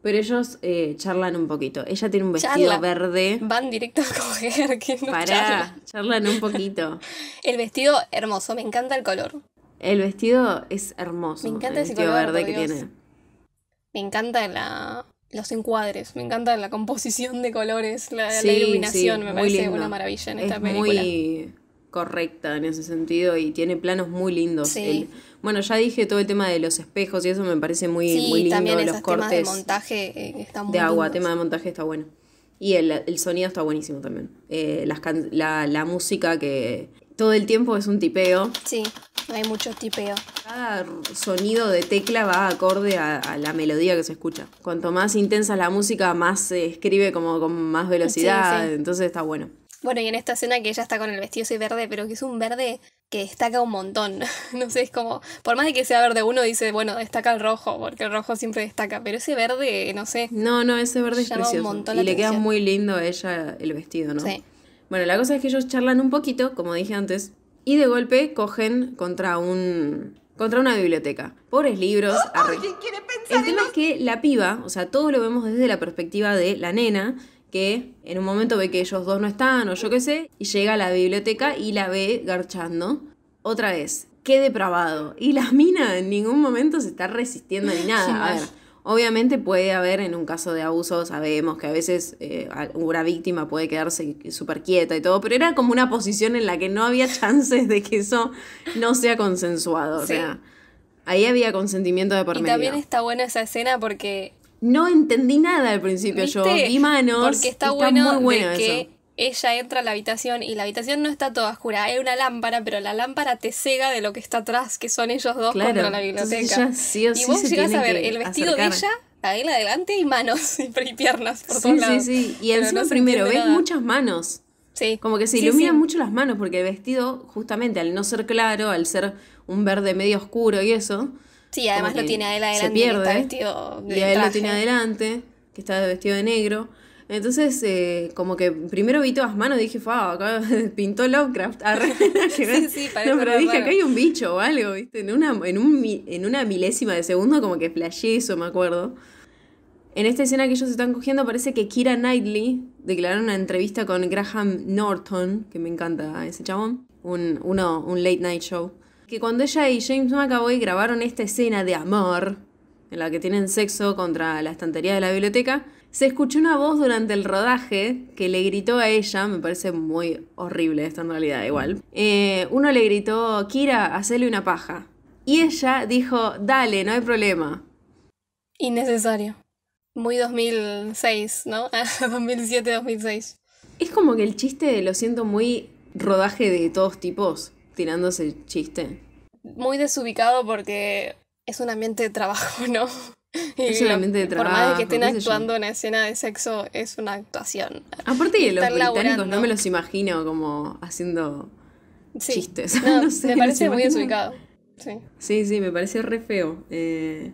pero ellos eh, charlan un poquito. Ella tiene un vestido verde. Van directo a coger, que no Pará, charlan un poquito. el vestido hermoso, me encanta el color. El vestido es hermoso. Me encanta el vestido color, verde que tiene. Me encanta la, los encuadres, me encanta la composición de colores, la, iluminación, me parece una maravilla en esta película. Muy correcta en ese sentido y tiene planos muy lindos. bueno, ya dije todo el tema de los espejos y eso me parece muy, lindo. También los cortes eh, de montaje De agua, el tema de montaje está bueno. Y el, sonido está buenísimo también. Eh, las la, la, música que todo el tiempo es un tipeo. Sí, hay mucho tipeo. Cada sonido de tecla va acorde a, la melodía que se escucha. Cuanto más intensa la música, más se escribe como con más velocidad, entonces está bueno. Bueno, y en esta escena que ella está con el vestido ese verde, pero que es un verde que destaca un montón. no sé, es como, por más de que sea verde, uno dice, bueno, destaca el rojo, porque el rojo siempre destaca, pero ese verde, no sé. No, no, ese verde es precioso. montón y le queda muy lindo a ella el vestido, ¿no? Sí. Bueno, la cosa es que ellos charlan un poquito, como dije antes, y de golpe cogen contra un contra una biblioteca. Pobres libros. El tema es que la piba, o sea, todo lo vemos desde la perspectiva de la nena, que en un momento ve que ellos dos no están, o yo qué sé, y llega a la biblioteca y la ve garchando. Otra vez, qué depravado. Y la mina en ningún momento se está resistiendo ni nada. A ver, Obviamente puede haber en un caso de abuso, sabemos que a veces eh, una víctima puede quedarse súper quieta y todo, pero era como una posición en la que no había chances de que eso no sea consensuado. O sea, ahí había consentimiento de por medio. Y también está buena esa escena porque... No entendí nada al principio yo, vi manos. Porque está, muy bueno eso ella entra a la habitación y la habitación no está toda oscura, hay una lámpara, pero la lámpara te cega de lo que está atrás, que son ellos dos contra la biblioteca. Sí y vos llegas a ver el vestido de ella, él adelante y manos y piernas por todos lados. y encima primero ves muchas manos. Sí. Como que se iluminan mucho las manos, porque el vestido, justamente al no ser claro, al ser un verde medio oscuro y eso. Sí, además lo tiene adelante. Se pierde. y él lo tiene adelante, que está vestido de negro. Entonces, eh, como que primero vi todas manos, Y dije, wow, acá pintó Lovecraft. Ah, sí, sí, no, pero dije, acá hay un bicho o algo, ¿viste? En una, en, un, en una milésima de segundo, como que flashé eso, me acuerdo. En esta escena que ellos están cogiendo, parece que Kira Knightley declaró una entrevista con Graham Norton, que me encanta ese chabón, un, uno, un late night show. Que cuando ella y James McAvoy grabaron esta escena de amor, en la que tienen sexo contra la estantería de la biblioteca, se escuchó una voz durante el rodaje que le gritó a ella, me parece muy horrible esto en realidad igual, eh, uno le gritó, Kira, hacele una paja. Y ella dijo, dale, no hay problema. Innecesario. Muy 2006, ¿no? 2007-2006. Es como que el chiste lo siento muy rodaje de todos tipos, tirándose el chiste. Muy desubicado porque es un ambiente de trabajo, ¿no? es de trabajo. Por más de que estén actuando en una escena de sexo, es una actuación. Aparte de los laburando. no me los imagino como haciendo chistes. me parece muy desubicado. Sí. sí, sí, me parece re feo. Eh.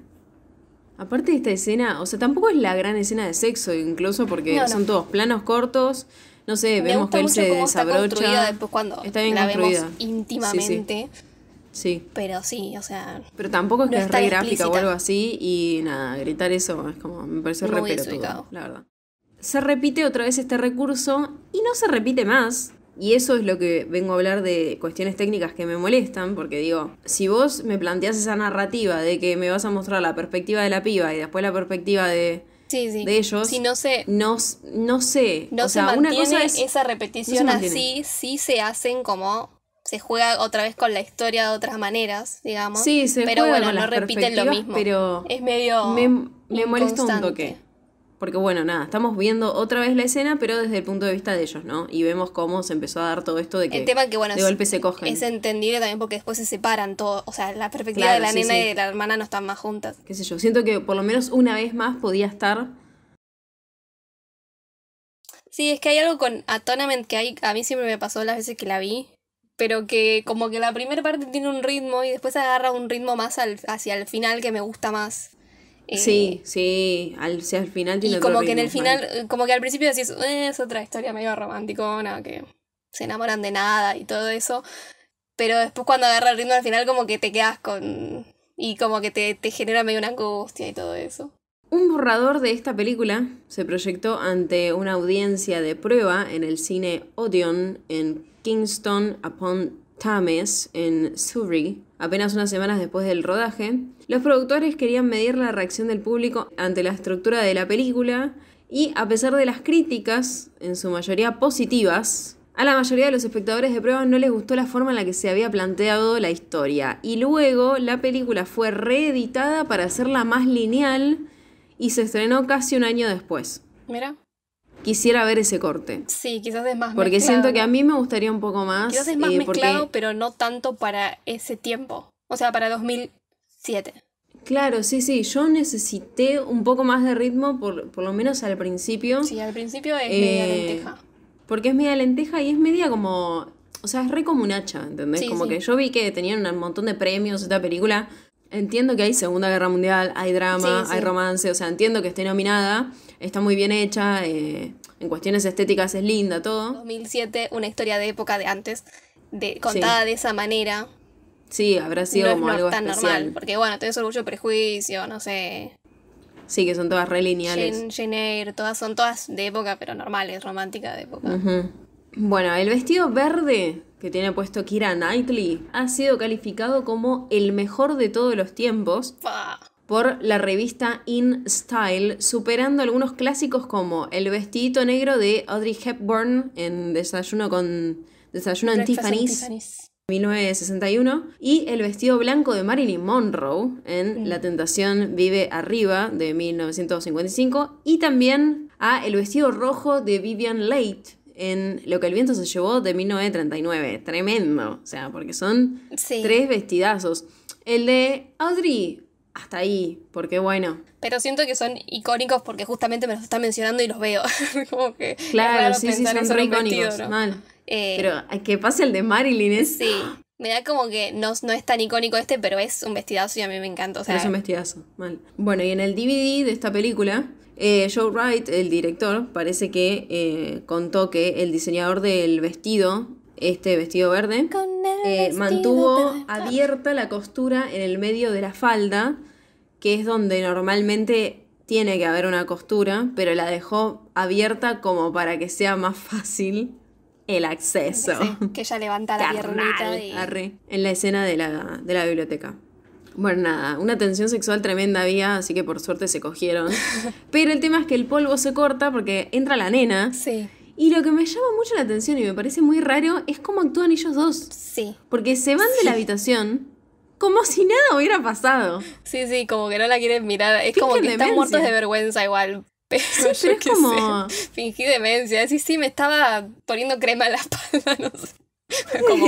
aparte de esta escena, o sea, tampoco es la gran escena de sexo, incluso porque son todos planos cortos. No sé, vemos que él se desabrocha. Está, construida después cuando está bien construida. vemos íntimamente. Sí. Pero sí, o sea. Pero tampoco es que es gráfica o algo así y nada, gritar eso es como. Me parece re la verdad. Se repite otra vez este recurso y no se repite más. Y eso es lo que vengo a hablar de cuestiones técnicas que me molestan, porque digo, si vos me planteás esa narrativa de que me vas a mostrar la perspectiva de la piba y después la perspectiva de, ellos, si no, sé. no, sé, no o se sea, una cosa es, esa repetición así, sí se hacen como se juega otra vez con la historia de otras maneras, digamos. Sí, se Pero bueno, con no repiten lo mismo. Pero es medio. Me, me molestó un toque. Porque bueno, nada, estamos viendo otra vez la escena, pero desde el punto de vista de ellos, ¿no? Y vemos cómo se empezó a dar todo esto de que, tema que bueno, de golpe se cogen. Es entendible también porque después se separan todos. O sea, la perspectiva de la nena y de la hermana no están más juntas. Qué sé yo, siento que por lo menos una vez más podía estar Sí, es que hay algo con Atonement que hay, a mí siempre me pasó las veces que la vi, pero que como que la primera parte tiene un ritmo y después agarra un ritmo más hacia el final que me gusta más. Eh, sí, sí, al, si al final tiene Y como que en el final, eh, como que al principio decís, eh, es otra historia medio romanticona, que se enamoran de nada y todo eso. Pero después cuando agarra el ritmo al final como que te quedas con... Y como que te, te genera medio una angustia y todo eso. Un borrador de esta película se proyectó ante una audiencia de prueba en el cine Odeon en Kingston upon Thames, en Surrey, apenas unas semanas después del rodaje. Los productores querían medir la reacción del público ante la estructura de la película y a pesar de las críticas, en su mayoría positivas, a la mayoría de los espectadores de prueba no les gustó la forma en la que se había planteado la historia y luego la película fue reeditada para hacerla más lineal y se estrenó casi un año después. Mira. Quisiera ver ese corte. Sí, quizás es más Porque siento que a mí me gustaría un poco más. Quizás es más eh, mezclado, pero no tanto para ese tiempo. O sea, para 2007. Claro, sí, sí. Yo necesité un poco más de ritmo, por, por lo menos al principio. Sí, al principio es media eh, lenteja. Porque es media lenteja y es media como. O sea, es re como un hacha, ¿entendés? como que yo vi que tenían un montón de premios esta película. Entiendo que hay Segunda Guerra Mundial, hay drama, hay romance, o sea, entiendo que esté nominada, está muy bien hecha, eh, en cuestiones estéticas es linda, todo. 2007, una historia de época de antes, de, contada de esa manera. Sí, habrá sido no algo normal, porque bueno, tenés orgullo, prejuicio, no sé. Sí, que son todas relineales lineales. todas son todas de época, pero normales, romántica de época. Bueno, el vestido verde que tiene puesto Kira Knightley, ha sido calificado como el mejor de todos los tiempos por la revista In Style, superando algunos clásicos como El vestidito negro de Audrey Hepburn en Desayuno con Desayuno en Tiffany's, 1961 y El vestido blanco de Marilyn Monroe en La tentación vive arriba de 1955 y también a El vestido rojo de Vivian Leight en Lo que el viento se llevó de 1939. Tremendo. O sea, porque son tres vestidazos. El de Audrey, hasta ahí, porque bueno. Pero siento que son icónicos porque justamente me los están mencionando y los veo. Como que claro, sí, sí, son icónicos. Mal. Eh, pero que pase el de Marilyn es. Sí. Me da como que no, no es tan icónico este, pero es un vestidazo y a mí me encanta. es un vestidazo, mal. Bueno, y en el DVD de esta película eh, Joe Wright, el director, parece que eh, contó que el diseñador del vestido, este vestido verde, eh, mantuvo abierta la costura en el medio de la falda, que es donde normalmente tiene que haber una costura, pero la dejó abierta como para que sea más fácil el acceso. que ella levanta la piernita. En la escena de la biblioteca. Bueno, nada, una tensión sexual tremenda había, así que por suerte se cogieron. Pero el tema es que el polvo se corta porque entra la nena. Sí. Y lo que me llama mucho la atención y me parece muy raro es cómo actúan ellos dos. Sí. Porque se van de la habitación como si nada hubiera pasado. Sí, sí, como que no la quieren mirar. Es como que están muertos de vergüenza igual. Pero, es como... Sé. Fingí demencia. Sí, sí, me estaba poniendo crema en la espalda, no sé. Como,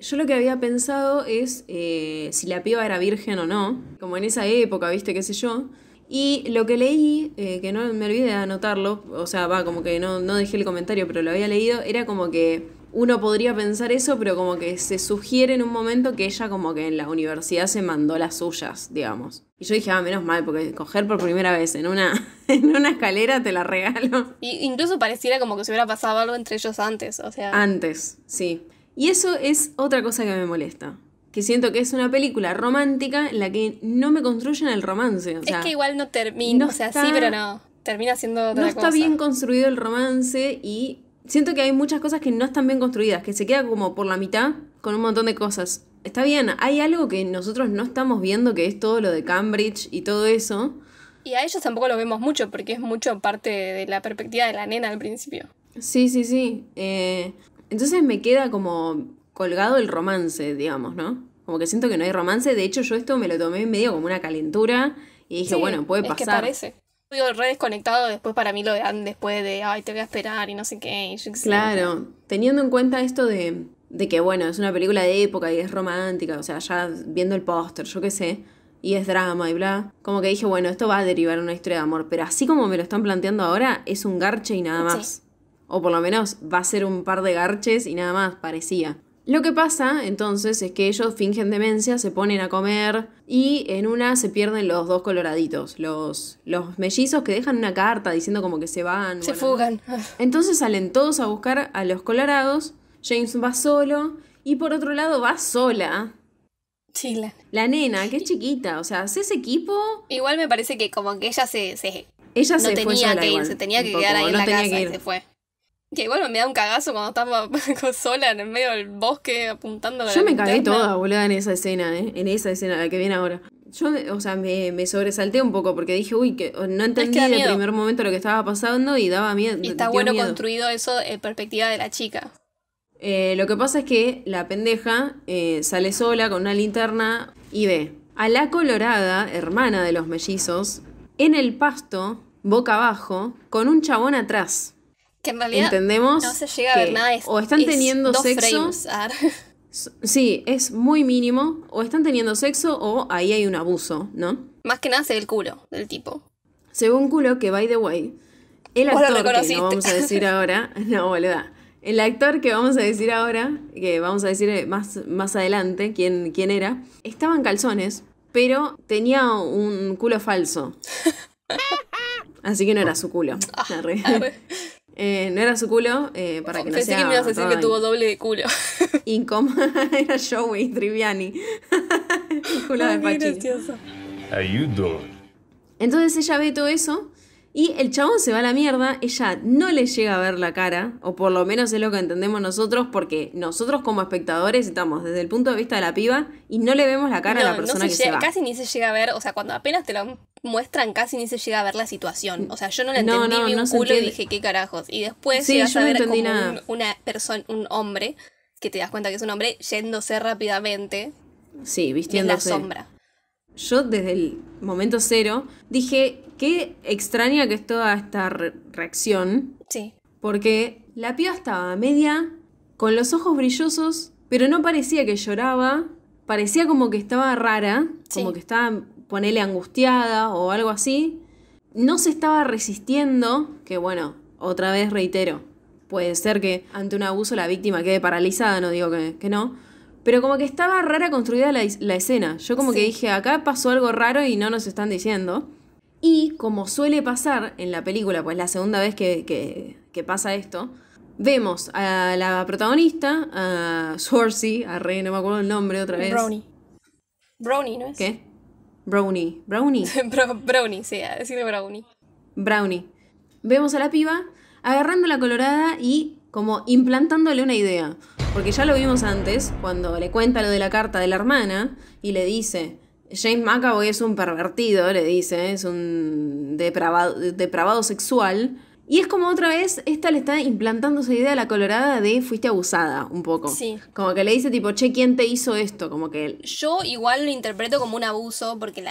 yo lo que había pensado es eh, si la piba era virgen o no, como en esa época, viste, qué sé yo. Y lo que leí, eh, que no me olvidé de anotarlo, o sea, va, como que no, dejé el comentario, pero lo había leído, era como que uno podría pensar eso, pero como que se sugiere en un momento que ella como que en la universidad se mandó las suyas, digamos. Y yo dije, ah, menos mal, porque coger por primera vez en una, en una escalera te la regalo. incluso pareciera como que se hubiera pasado algo entre ellos antes, o sea. Antes, sí. Y eso es otra cosa que me molesta. Que siento que es una película romántica en la que no me construyen el romance. es que igual no termina. sea, pero no. Termina siendo No está bien construido el romance y siento que hay muchas cosas que no están bien construidas, que se queda como por la mitad con un montón de cosas. Está bien, hay algo que nosotros no estamos viendo, que es todo lo de Cambridge y todo eso. Y a ellos tampoco lo vemos mucho, porque es mucho parte de la perspectiva de la nena al principio. Sí, sí, sí. Eh, entonces me queda como colgado el romance, digamos, ¿no? Como que siento que no hay romance. De hecho, yo esto me lo tomé medio como una calentura y dije, bueno, puede pasar. Es que parece. desconectado después para mí lo de después de, ay, te voy a esperar y no sé qué. claro, teniendo en cuenta esto de, de que, bueno, es una película de época y es romántica, o sea, ya viendo el póster, yo qué sé, y es drama y bla, como que dije, bueno, esto va a derivar en una historia de amor, pero así como me lo están planteando ahora, es un garche y nada más. O por lo menos va a ser un par de garches y nada más, parecía. Lo que pasa entonces es que ellos fingen demencia, se ponen a comer y en una se pierden los dos coloraditos, los, los mellizos que dejan una carta diciendo como que se van. Se fugan. Entonces salen todos a buscar a los colorados, James va solo y por otro lado va sola. Chila. la... nena, que es chiquita, o sea, hace ese equipo. Igual me parece que como que ella se... Ella se tenía fue que se tenía que quedar ahí en la casa que y se fue. Que igual me da un cagazo cuando estaba sola en el medio del bosque apuntando Yo me cagué toda, boluda, en esa escena, eh, En esa escena, la que viene ahora. Yo, o sea, me, sobresalté un poco porque dije, uy, que no entendí en el primer momento lo que estaba pasando y daba miedo. Y está bueno construido eso en eh, perspectiva de la chica. Eh, lo que pasa es que la pendeja sale sola con una linterna y ve a la colorada, hermana de los mellizos, en el pasto, boca abajo, con un chabón atrás entendemos no se llega a ver nada. Es, o están teniendo dos sexo. sí, es muy mínimo. O están teniendo sexo o ahí hay un abuso, ¿no? Más que nada es el culo del tipo. Según culo, que by the way, el actor que no vamos a decir ahora, no, boluda. El actor que vamos a decir ahora, que vamos a decir eh, más, más adelante quién, quién era, estaba en calzones, pero tenía un culo falso. Así que no era su culo. Ah, Eh, no era su culo, eh, para que no Pensé sea que me ibas a decir que tuvo doble de culo. Incómoda era Joey Triviani. El culo de Pachi Gracioso. Entonces ella ve todo eso y el chabón se va a la mierda, ella no le llega a ver la cara, o por lo menos es lo que entendemos nosotros, porque nosotros como espectadores estamos desde el punto de vista de la piba y no le vemos la cara a la persona que se Casi ni se llega a ver, o sea, cuando apenas te lo muestran, casi ni se llega a ver la situación. O sea, yo no la entendí, no, un culo y dije, qué carajos. Y después llegas a ver como un, una persona, un hombre, que te das cuenta que es un hombre, yéndose rápidamente. Sí, vistiéndose. En la sombra yo desde el momento cero dije, qué extraña que es toda esta reacción. Sí. Porque la piba estaba media, con los ojos brillosos, pero no parecía que lloraba, parecía como que estaba rara, como que estaba, ponele, angustiada o algo así. No se estaba resistiendo, que bueno, otra vez reitero, puede ser que ante un abuso la víctima quede paralizada, no digo que, que no, pero como que estaba rara construida la, escena. Yo como que dije, acá pasó algo raro y no nos están diciendo. Y como suele pasar en la película, pues la segunda vez que, pasa esto, vemos a la protagonista, a Sorcy, a Rey, no me acuerdo el nombre otra vez. Brownie. Brownie, ¿no es? ¿Qué? Brownie. Brownie. brownie, sí, a decirle Brownie. Brownie. Vemos a la piba agarrando la colorada y como implantándole una idea. Porque ya lo vimos antes, cuando le cuenta lo de la carta de la hermana y le dice, James McAvoy es un pervertido, le dice, es un depravado, depravado sexual. Y es como otra vez, esta le está implantando esa idea a la colorada de fuiste abusada un poco. Sí. Como que le dice tipo, che, ¿quién te hizo esto? Como que... Él... Yo igual lo interpreto como un abuso porque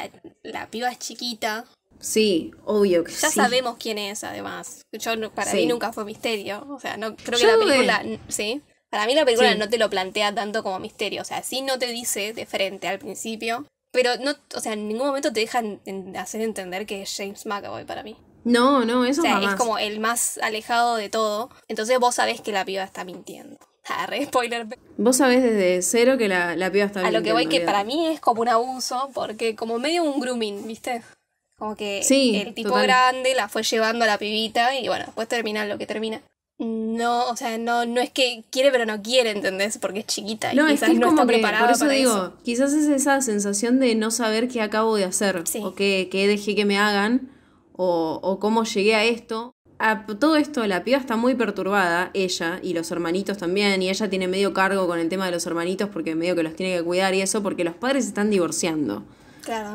la, piba es chiquita. Sí, obvio que ya sabemos quién es, además. Yo, para mí nunca fue misterio. O sea, no creo que la película... Sí. Para mí la película no te lo plantea tanto como misterio, o sea, sí no te dice de frente al principio, pero no, o sea, en ningún momento te dejan hacer entender que es James McAvoy para mí. No, no, eso o sea, es como el más alejado de todo. Entonces vos sabés que la piba está mintiendo. Ah, spoiler. Vos sabés desde cero que la, la piba está mintiendo. A lo que voy, que para mí es como un abuso, porque como medio un grooming, ¿viste? Como que el tipo grande la fue llevando a la pibita y bueno, después termina lo que termina no, o sea, no, no es que quiere, pero no quiere, ¿entendés? Porque es chiquita y no, es que no está preparada por eso digo, Quizás es esa sensación de no saber qué acabo de hacer o qué, qué, dejé que me hagan o, o cómo llegué a esto. A todo esto, la piba está muy perturbada, ella y los hermanitos también, y ella tiene medio cargo con el tema de los hermanitos porque medio que los tiene que cuidar y eso, porque los padres están divorciando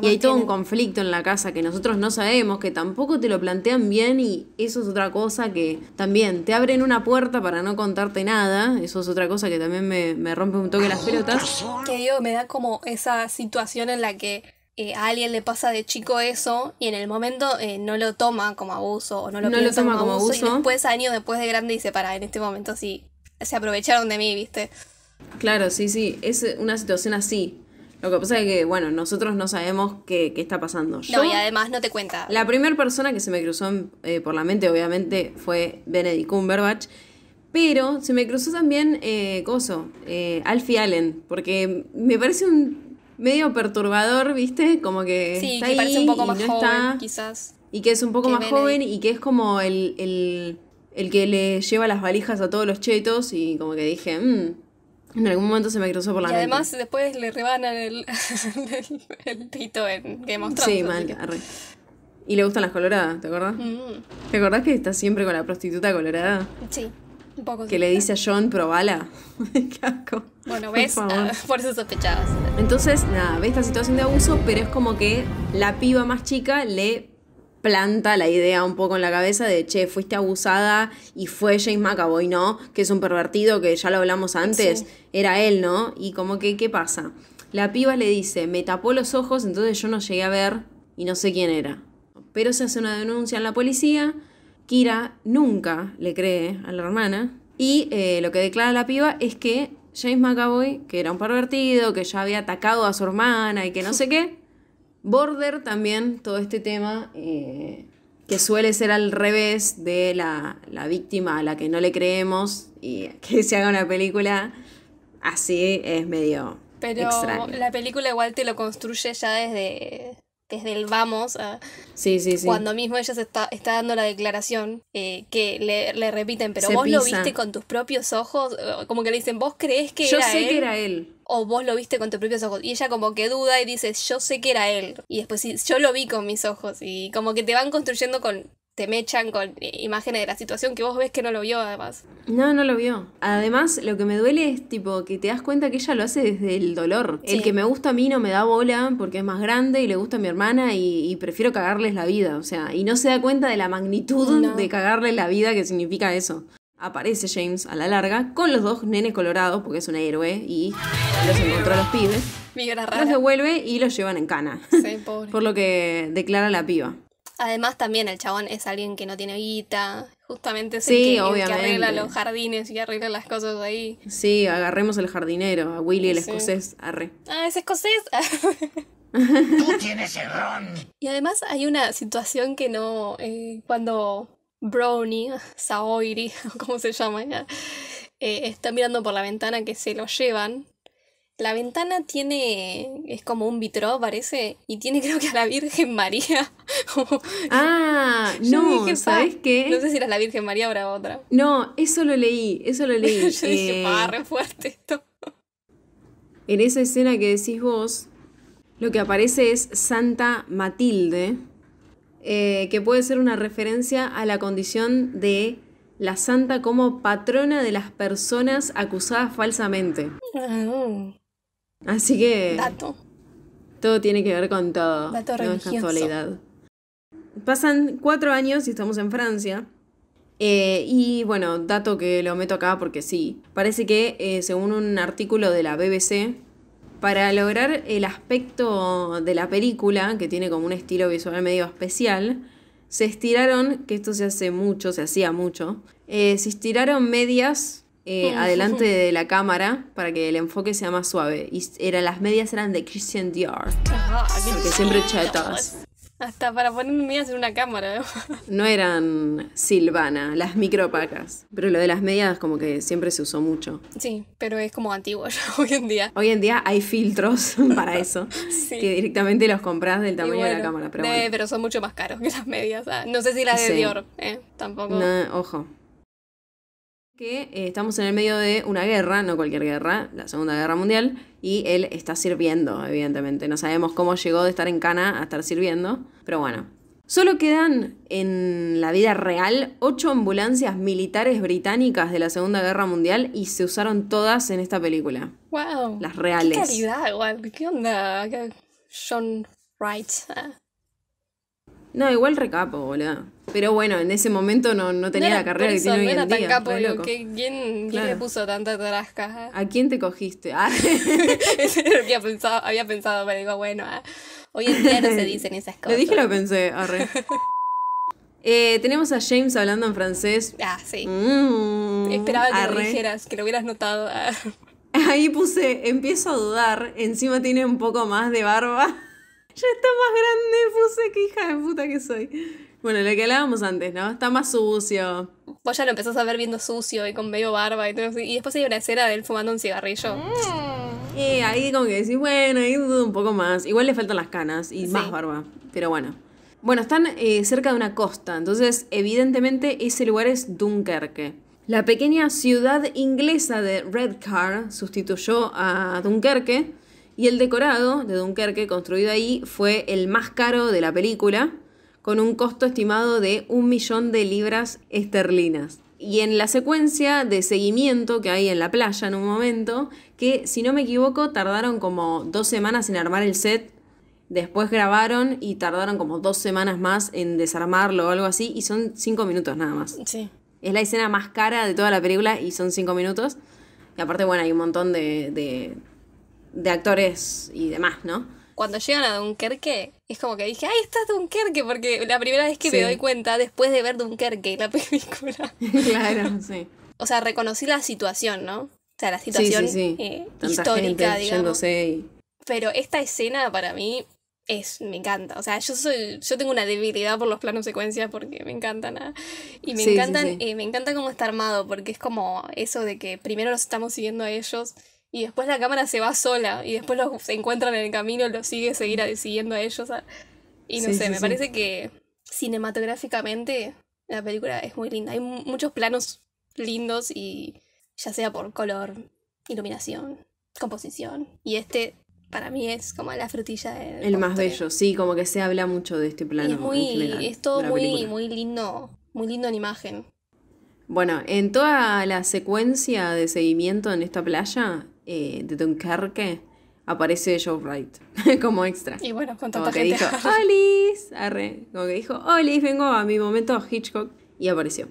y hay todo un conflicto en la casa que nosotros no sabemos, que tampoco te lo plantean bien y eso es otra cosa que también te abren una puerta para no contarte nada, eso es otra cosa que también me, rompe un toque las pelotas. Que digo, me da como esa situación en la que eh, a alguien le pasa de chico eso y en el momento eh, no lo toma como abuso o no lo, toma como abuso, abuso, y después años después de grande dice para en este momento sí se aprovecharon de mí viste claro sí sí es una situación así lo que pasa es que, bueno, nosotros no sabemos qué, está pasando. Yo, no, y además no te cuenta. La primera persona que se me cruzó eh, por la mente, obviamente, fue Benedict Cumberbatch. Pero se me cruzó también eh, Coso, eh, Alfie Allen, porque me parece un medio perturbador, ¿viste? Como que. está parece un poco más no joven, quizás. Y que es un poco más joven y que es como el, el, el, que le lleva las valijas a todos los chetos. Y como que dije, mmm, en algún momento se me cruzó por la y además después le rebanan el, el, pito en Game of Thrones. Sí, mal, Y le gustan las coloradas, ¿te acordás? Mm. ¿Te acordás que está siempre con la prostituta colorada? Sí, un poco. Que le dice a John, probala. asco. Bueno, ves, por, eso Entonces, nada, ves esta situación de abuso, pero es como que la piba más chica le planta la idea un poco en la cabeza de, che, fuiste abusada y fue James McAvoy, ¿no? Que es un pervertido, que ya lo hablamos antes, era él, ¿no? Y como que, ¿qué pasa? La piba le dice, me tapó los ojos, entonces yo no llegué a ver y no sé quién era. Pero se hace una denuncia en la policía, Kira nunca le cree a la hermana y eh, lo que declara la piba es que James McAvoy, que era un pervertido, que ya había atacado a su hermana y que no sé qué, Border también, todo este tema eh, que suele ser al revés de la, víctima a la que no le creemos y que se haga una película así es medio. Pero la película igual te lo construye ya desde, desde el vamos. sí, sí, sí. Cuando mismo ella se está, dando la declaración eh, que le, repiten, pero vos lo viste con tus propios ojos, como que le dicen, vos crees que Yo sé que era él o vos lo viste con tus propios ojos. Y ella como que duda y dice, yo sé que era él. Y después yo lo vi con mis ojos. Y como que te van construyendo con, te mechan con imágenes de la situación que vos ves que no lo vio además. No, no lo vio. Además, lo que me duele es tipo que te das cuenta que ella lo hace desde el dolor. El que me gusta a mí no me da bola porque es más grande y le gusta a mi hermana y, prefiero cagarles la vida. O sea, y no se da cuenta de la magnitud de cagarles la vida que significa eso aparece James a la larga con los dos nenes colorados, porque es un héroe y los encontró a los pibes. Los devuelve y los llevan en cana. Por lo que declara la piba. Además, también el chabón es alguien que no tiene guita. Justamente es sí, el, que, arregla los jardines y arregla las cosas ahí. Sí, agarremos el jardinero, a Willy el escocés, arre. Ah, es escocés. Tú tienes el ron. Y además hay una situación que no. Eh, cuando Brownie, o como se llama ya, eh, está mirando por la ventana que se lo llevan. La ventana tiene, es como un vitró, parece, y tiene creo que a la Virgen María. Oh, ah, no, ¿sabes qué? No sé si era la Virgen María o era otra. No, eso lo leí, eso lo leí. Yo dije, pa, eh, re fuerte esto. en esa escena que decís vos, lo que aparece es Santa Matilde, eh, que puede ser una referencia a la condición de la santa como patrona de las personas acusadas falsamente. Ah. Así que... Dato. Todo tiene que ver con todo. Dato Pasan cuatro años y estamos en Francia. Eh, y bueno, dato que lo meto acá porque sí. Parece que eh, según un artículo de la BBC, para lograr el aspecto de la película, que tiene como un estilo visual medio especial, se estiraron, que esto se hace mucho, se hacía mucho, eh, se estiraron medias eh, adelante de la cámara para que el enfoque sea más suave. Y era, las medias eran de Christian Dior, porque siempre todas. Hasta para poner medias en una cámara. ¿no? eran Silvana, las micropacas. Pero lo de las medias como que siempre se usó mucho. Sí, pero es como antiguo ya hoy en día. Hoy en día hay filtros para eso. sí. Que directamente los compras del tamaño de la cámara. Pero, bueno. pero son mucho más caros que las medias. no sé si las de Dior, eh, tampoco. No, ojo que eh, estamos en el medio de una guerra, no cualquier guerra, la Segunda Guerra Mundial, y él está sirviendo, evidentemente. No sabemos cómo llegó de estar en Cana a estar sirviendo, pero bueno. Solo quedan en la vida real ocho ambulancias militares británicas de la Segunda Guerra Mundial y se usaron todas en esta película. ¡Wow! Las reales. ¡Qué ¿Qué onda? Wright. No, igual recapo, boludo. Pero bueno, en ese momento no, no tenía la carrera que tiene hoy en día. ¿Quién, quién le puso tanta tarasca? ¿A quién te cogiste? Ah. había pensado, había pensado, pero digo, bueno, ah, hoy en día no se dicen esas cosas. Le dije lo pensé, arre. eh, tenemos a James hablando en francés. Ah, sí. Mm, Esperaba que lo dijeras, que lo hubieras notado. Ah. Ahí puse, empiezo a dudar, encima tiene un poco más de barba. Ya está más grande, puse, qué hija de puta que soy. Bueno, lo que hablábamos antes, ¿no? Está más sucio. Vos ya lo empezás a ver viendo sucio y con medio barba y todo así. Y después hay una escena de él fumando un cigarrillo. Mm. Y ahí como que decís, bueno, ahí un poco más. Igual le faltan las canas y más barba. Pero bueno. Bueno, están eh, cerca de una costa, entonces evidentemente ese lugar es Dunkerque. La pequeña ciudad inglesa de Redcar sustituyó a Dunkerque y el decorado de Dunkerque construido ahí fue el más caro de la película con un costo estimado de un millón de libras esterlinas. Y en la secuencia de seguimiento que hay en la playa en un momento, que si no me equivoco tardaron como dos semanas en armar el set, después grabaron y tardaron como dos semanas más en desarmarlo o algo así, y son cinco minutos nada más. Sí. Es la escena más cara de toda la película y son cinco minutos. Y aparte, bueno, hay un montón de, de actores y demás, ¿no? Cuando llegan a Dunkerque, es como que dije, ¡ay, está Dunkerque! Porque la primera vez que me doy cuenta, después de ver Dunkerque, la película. claro, sí. O sea, reconocí la situación, ¿no? O sea, la situación eh, histórica, digamos. Pero esta escena para mí es, me encanta. O sea, yo soy, yo tengo una debilidad por los planos secuencia porque me encantan. nada. Y me encantan, eh, me encanta cómo está armado, porque es como eso de que primero nos estamos siguiendo a ellos y después la cámara se va sola y después los, se encuentran en el camino, los sigue seguir siguiendo a ellos. y no sé, me parece que cinematográficamente la película es muy linda. Hay muchos planos lindos y ya sea por color, iluminación, composición. Y este para mí es como la frutilla del El más bello, sí, como que se habla mucho de este plano. es, muy, es todo muy, muy lindo, muy lindo en imagen. Bueno, en toda la secuencia de seguimiento en esta playa, eh, de Dunkerque, aparece Joe Wright como extra. Y bueno, con tanta como gente. que dijo, Arre, como que dijo, ¡Olis! Vengo a mi momento Hitchcock. Y apareció.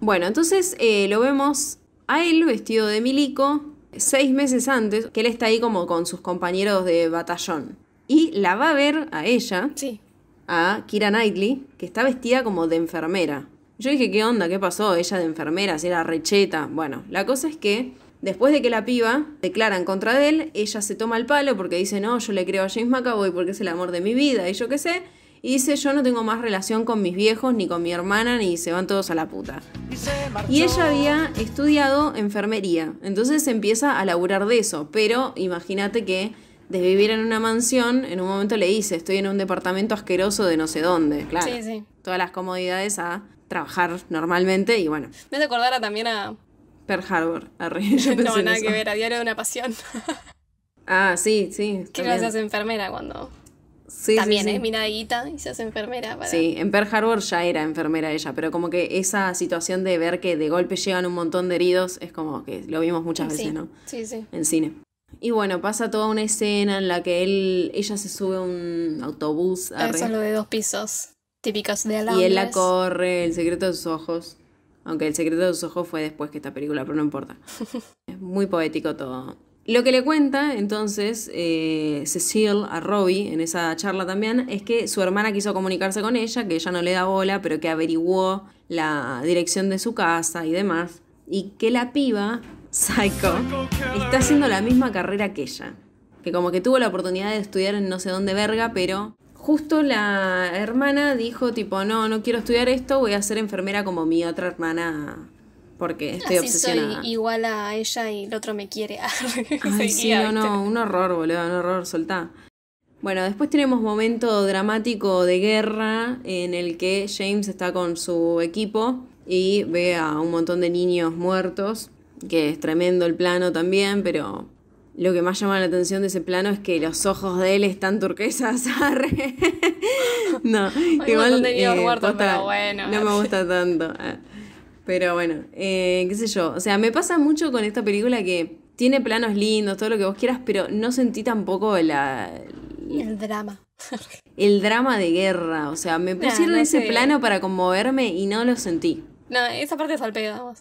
Bueno, entonces eh, lo vemos a él vestido de milico seis meses antes, que él está ahí como con sus compañeros de batallón. Y la va a ver a ella, sí. a Kira Knightley, que está vestida como de enfermera. Yo dije, ¿qué onda? ¿Qué pasó? Ella de enfermera, si era recheta. Bueno, la cosa es que Después de que la piba declara en contra de él, ella se toma el palo porque dice, no, yo le creo a James McAvoy porque es el amor de mi vida y yo qué sé. Y dice, yo no tengo más relación con mis viejos, ni con mi hermana, ni se van todos a la puta. Y, ella había estudiado enfermería, entonces empieza a laburar de eso, pero imagínate que de vivir en una mansión, en un momento le dice, estoy en un departamento asqueroso de no sé dónde, claro. Sí, sí. Todas las comodidades a trabajar normalmente y bueno. Me hace también a Pearl Harbor, yo No, nada que ver, a diario de una pasión. ah, sí, sí. Que no se hace enfermera cuando. Sí, también ¿eh? sí, es mi y se hace enfermera. Para... Sí, en Pearl Harbor ya era enfermera ella, pero como que esa situación de ver que de golpe llegan un montón de heridos es como que lo vimos muchas veces, ¿no? Sí, sí. En cine. Y bueno, pasa toda una escena en la que él, ella se sube a un autobús. a Eso lo de dos pisos, típicos de Alabama. Y él la corre, el secreto de sus ojos. Aunque El secreto de sus ojos fue después que esta película, pero no importa. es muy poético todo. Lo que le cuenta entonces eh, Cecil a Robbie en esa charla también es que su hermana quiso comunicarse con ella, que ella no le da bola, pero que averiguó la dirección de su casa y demás, y que la piba, Psycho, está haciendo la misma carrera que ella. Que como que tuvo la oportunidad de estudiar en no sé dónde verga, pero justo la hermana dijo tipo, no, no quiero estudiar esto, voy a ser enfermera como mi otra hermana porque estoy obsesionada. igual a ella y el otro me quiere. Ay, sí, o no, un horror, boludo, un horror, soltá. Bueno, después tenemos momento dramático de guerra en el que James está con su equipo y ve a un montón de niños muertos, que es tremendo el plano también, pero lo que más llama la atención de ese plano es que los ojos de él están turquesas. no, igual eh, no me gusta tanto. Ah. Pero bueno, eh, qué sé yo. O sea, me pasa mucho con esta película que tiene planos lindos, todo lo que vos quieras, pero no sentí tampoco la... el drama. el drama de guerra. O sea, me pusieron ese plano para conmoverme y no lo sentí. No, esa parte es al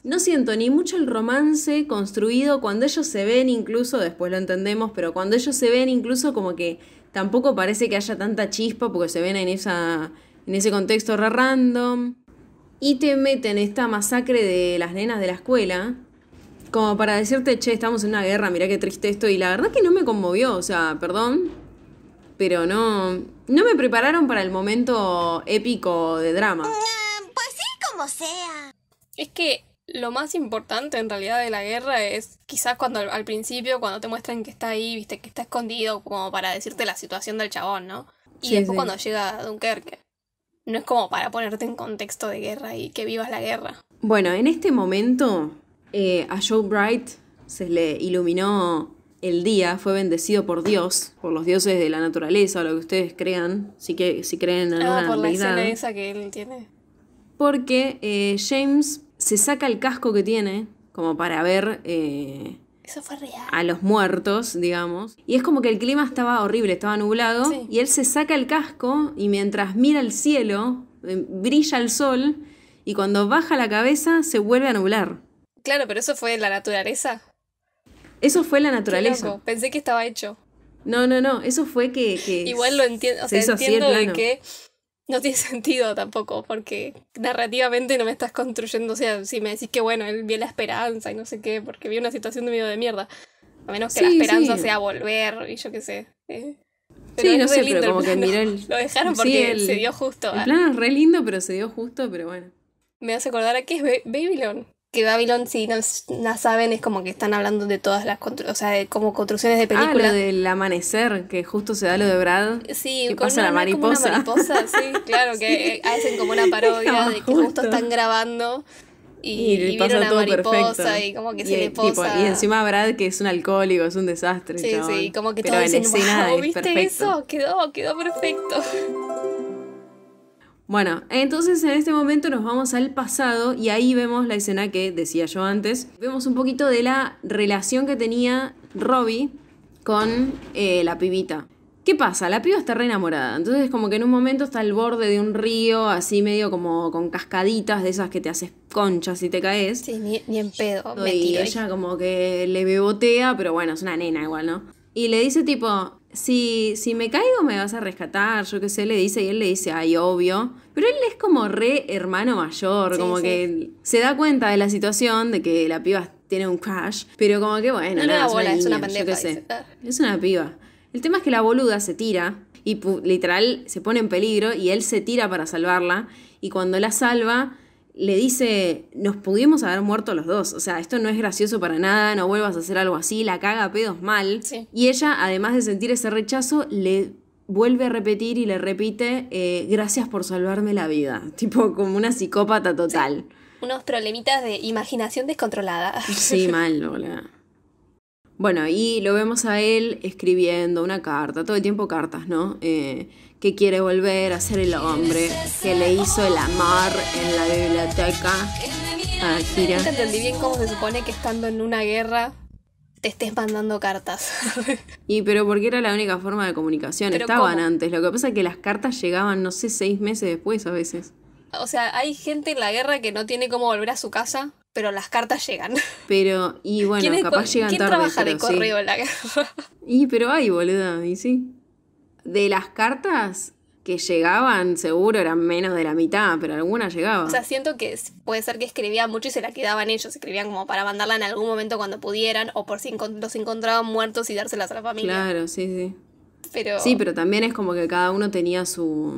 No siento ni mucho el romance construido cuando ellos se ven, incluso, después lo entendemos, pero cuando ellos se ven, incluso como que tampoco parece que haya tanta chispa porque se ven en, esa, en ese contexto re random. Y te meten esta masacre de las nenas de la escuela, como para decirte, che, estamos en una guerra, mirá qué triste esto. Y la verdad que no me conmovió, o sea, perdón, pero no, no me prepararon para el momento épico de drama sea. Es que lo más importante en realidad de la guerra es quizás cuando al principio, cuando te muestran que está ahí, viste, que está escondido, como para decirte la situación del chabón, ¿no? Y después cuando llega Dunkerque. No es como para ponerte en contexto de guerra y que vivas la guerra. Bueno, en este momento eh, a Joe Bright se le iluminó el día, fue bendecido por Dios, por los dioses de la naturaleza, o lo que ustedes crean, si, que, si creen en ah, por la escena esa que él tiene porque eh, James se saca el casco que tiene, como para ver eh, a los muertos, digamos. Y es como que el clima estaba horrible, estaba nublado, y él se saca el casco y mientras mira el cielo, eh, brilla el sol, y cuando baja la cabeza se vuelve a nublar. Claro, pero eso fue la naturaleza. Eso fue la naturaleza. Pensé que estaba hecho. No, no, no, eso fue que... Igual lo entiendo, o sea, entiendo de que no tiene sentido tampoco, porque narrativamente no me estás construyendo. O sea, si me decís que bueno, él vio la esperanza y no sé qué, porque vio una situación de miedo de mierda. A menos que la esperanza sea volver y yo qué sé. Eh. sí, no sé, pero como que miró Lo dejaron porque se dio justo. El plan re lindo, pero se dio justo, pero bueno. Me hace acordar a qué es Babylon que Babylon, si no saben, es como que están hablando de todas las, o sea, de como construcciones de películas. Ah, lo del amanecer, que justo se da lo de Brad. Sí, que con pasa la mariposa. sí, claro, que hacen como una parodia de que justo. están grabando y, vieron todo mariposa y como que se le posa. y encima Brad, que es un alcohólico, es un desastre. Sí, sí, como que Pero todo en dicen, escena wow, es ¿viste eso? Quedó, quedó perfecto. Bueno, entonces en este momento nos vamos al pasado y ahí vemos la escena que decía yo antes. Vemos un poquito de la relación que tenía Robbie con eh, la pibita. ¿Qué pasa? La piba está re enamorada. Entonces, como que en un momento está al borde de un río, así medio como con cascaditas de esas que te haces conchas si te caes. Sí, ni, en pedo. Y ella como que le bebotea, pero bueno, es una nena igual, ¿no? Y le dice tipo, si, si me caigo me vas a rescatar, yo qué sé, le dice, y él le dice, ay, obvio. Pero él es como re hermano mayor, como que se da cuenta de la situación, de que la piba tiene un crash, pero como que bueno, no, es una, es una pendeja. Ah". Es una piba. El tema es que la boluda se tira y literal se pone en peligro y él se tira para salvarla y cuando la salva le dice, nos pudimos haber muerto los dos, o sea, esto no es gracioso para nada, no vuelvas a hacer algo así, la caga pedos mal. Y ella, además de sentir ese rechazo, le vuelve a repetir y le repite, eh, gracias por salvarme la vida, tipo como una psicópata total. Unos problemitas de imaginación descontrolada. Sí, mal, hola. Bueno, y lo vemos a él escribiendo una carta, todo el tiempo cartas, ¿no? Eh, que quiere volver a ser el hombre que le hizo el amor en la biblioteca a Kira. entendí bien cómo se supone que estando en una guerra te estés mandando cartas. y pero porque era la única forma de comunicación, estaban antes. Lo que pasa es que las cartas llegaban, no sé, seis meses después a veces. O sea, hay gente en la guerra que no tiene cómo volver a su casa, pero las cartas llegan. Pero, y bueno, capaz llegan tarde. ¿Quién trabaja de correo en la guerra? y pero hay, boluda, y sí de las cartas que llegaban, seguro eran menos de la mitad, pero algunas llegaban. O sea, siento que puede ser que escribían mucho y se la quedaban ellos, escribían como para mandarla en algún momento cuando pudieran, o por si los encontraban muertos y dárselas a la familia. Claro, sí, sí. Pero... Sí, pero también es como que cada uno tenía su,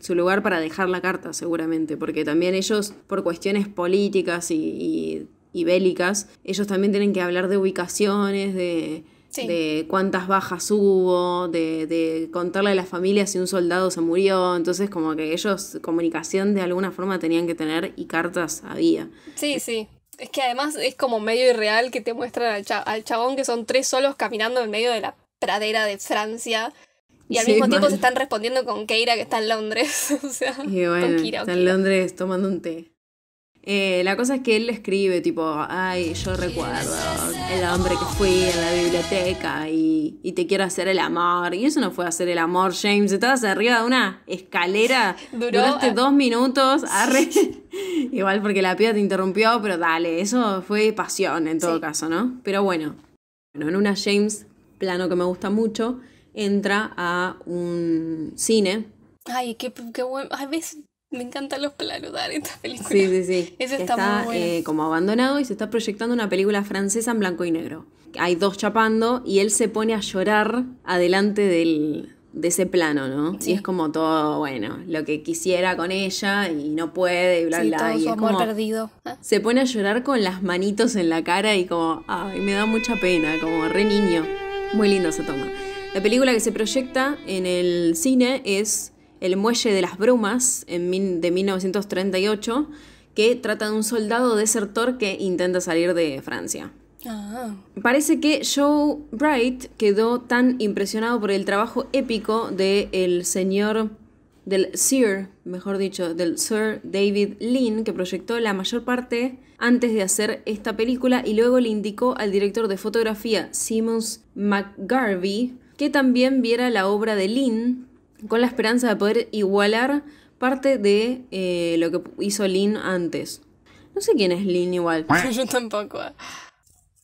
su lugar para dejar la carta, seguramente, porque también ellos, por cuestiones políticas y, y bélicas, ellos también tienen que hablar de ubicaciones, de de cuántas bajas hubo, de, de, contarle a la familia si un soldado se murió. Entonces, como que ellos comunicación de alguna forma tenían que tener y cartas había. Sí, sí. Es que además es como medio irreal que te muestran al, al chabón que son tres solos caminando en medio de la pradera de Francia. Y al mismo tiempo se están respondiendo con Keira que está en Londres. o sea, con Kira, está en Londres tomando un té. Eh, la cosa es que él escribe tipo, ay, yo recuerdo el hombre que fui a la biblioteca y, te quiero hacer el amor. Y eso no fue hacer el amor, James. Estabas arriba de una escalera, Duró, duraste dos minutos, Igual porque la piba te interrumpió, pero dale, eso fue pasión en todo caso, ¿no? Pero bueno, en una James, plano que me gusta mucho, entra a un cine. Ay, qué, qué A Ay, me encantan los planos de esta película. Sí, sí, sí. Ese está, eh, como abandonado y se está proyectando una película francesa en blanco y negro. Hay dos chapando y él se pone a llorar adelante de ese plano, ¿no? Y es como todo, bueno, lo que quisiera con ella y no puede y bla, bla. Todo y su amor perdido. Ah. Se pone a llorar con las manitos en la cara y como, ay, me da mucha pena, como re niño. Muy lindo se toma. La película que se proyecta en el cine es el Muelle de las Brumas en de 1938, que trata de un soldado desertor que intenta salir de Francia. Ah. Parece que Joe Bright quedó tan impresionado por el trabajo épico del señor, del Sir, mejor dicho, del Sir David Lynn, que proyectó la mayor parte antes de hacer esta película y luego le indicó al director de fotografía, Simons McGarvey, que también viera la obra de Lynn con la esperanza de poder igualar parte de eh, lo que hizo Lin antes. No sé quién es Lin igual. Yo tampoco.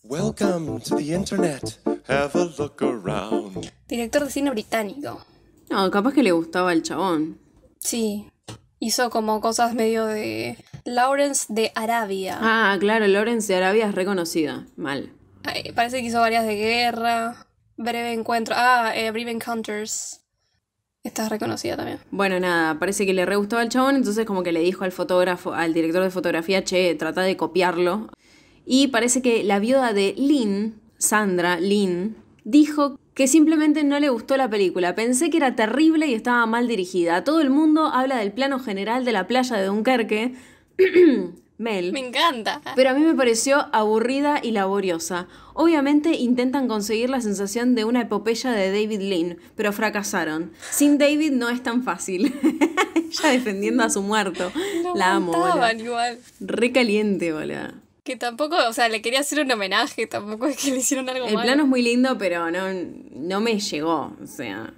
Welcome to internet. Have a look around. Director de cine británico. No, capaz que le gustaba el chabón. Sí. Hizo como cosas medio de. Lawrence de Arabia. Ah, claro, Lawrence de Arabia es reconocida. Mal. parece que hizo varias de guerra. Breve encuentro. Ah, eh, Breve Encounters. Estás reconocida también. Bueno, nada, parece que le re gustó al chabón, entonces como que le dijo al fotógrafo, al director de fotografía, che, trata de copiarlo. Y parece que la viuda de Lynn, Sandra Lynn, dijo que simplemente no le gustó la película. Pensé que era terrible y estaba mal dirigida. Todo el mundo habla del plano general de la playa de Dunkerque, Mel. Me encanta. Pero a mí me pareció aburrida y laboriosa. Obviamente intentan conseguir la sensación de una epopeya de David Lynn, pero fracasaron. Sin David no es tan fácil. Ella defendiendo a su muerto. la amo. Igual. Re caliente, boludo. Que tampoco, o sea, le quería hacer un homenaje, tampoco es que le hicieron algo El plano es muy lindo, pero no, no me llegó, o sea.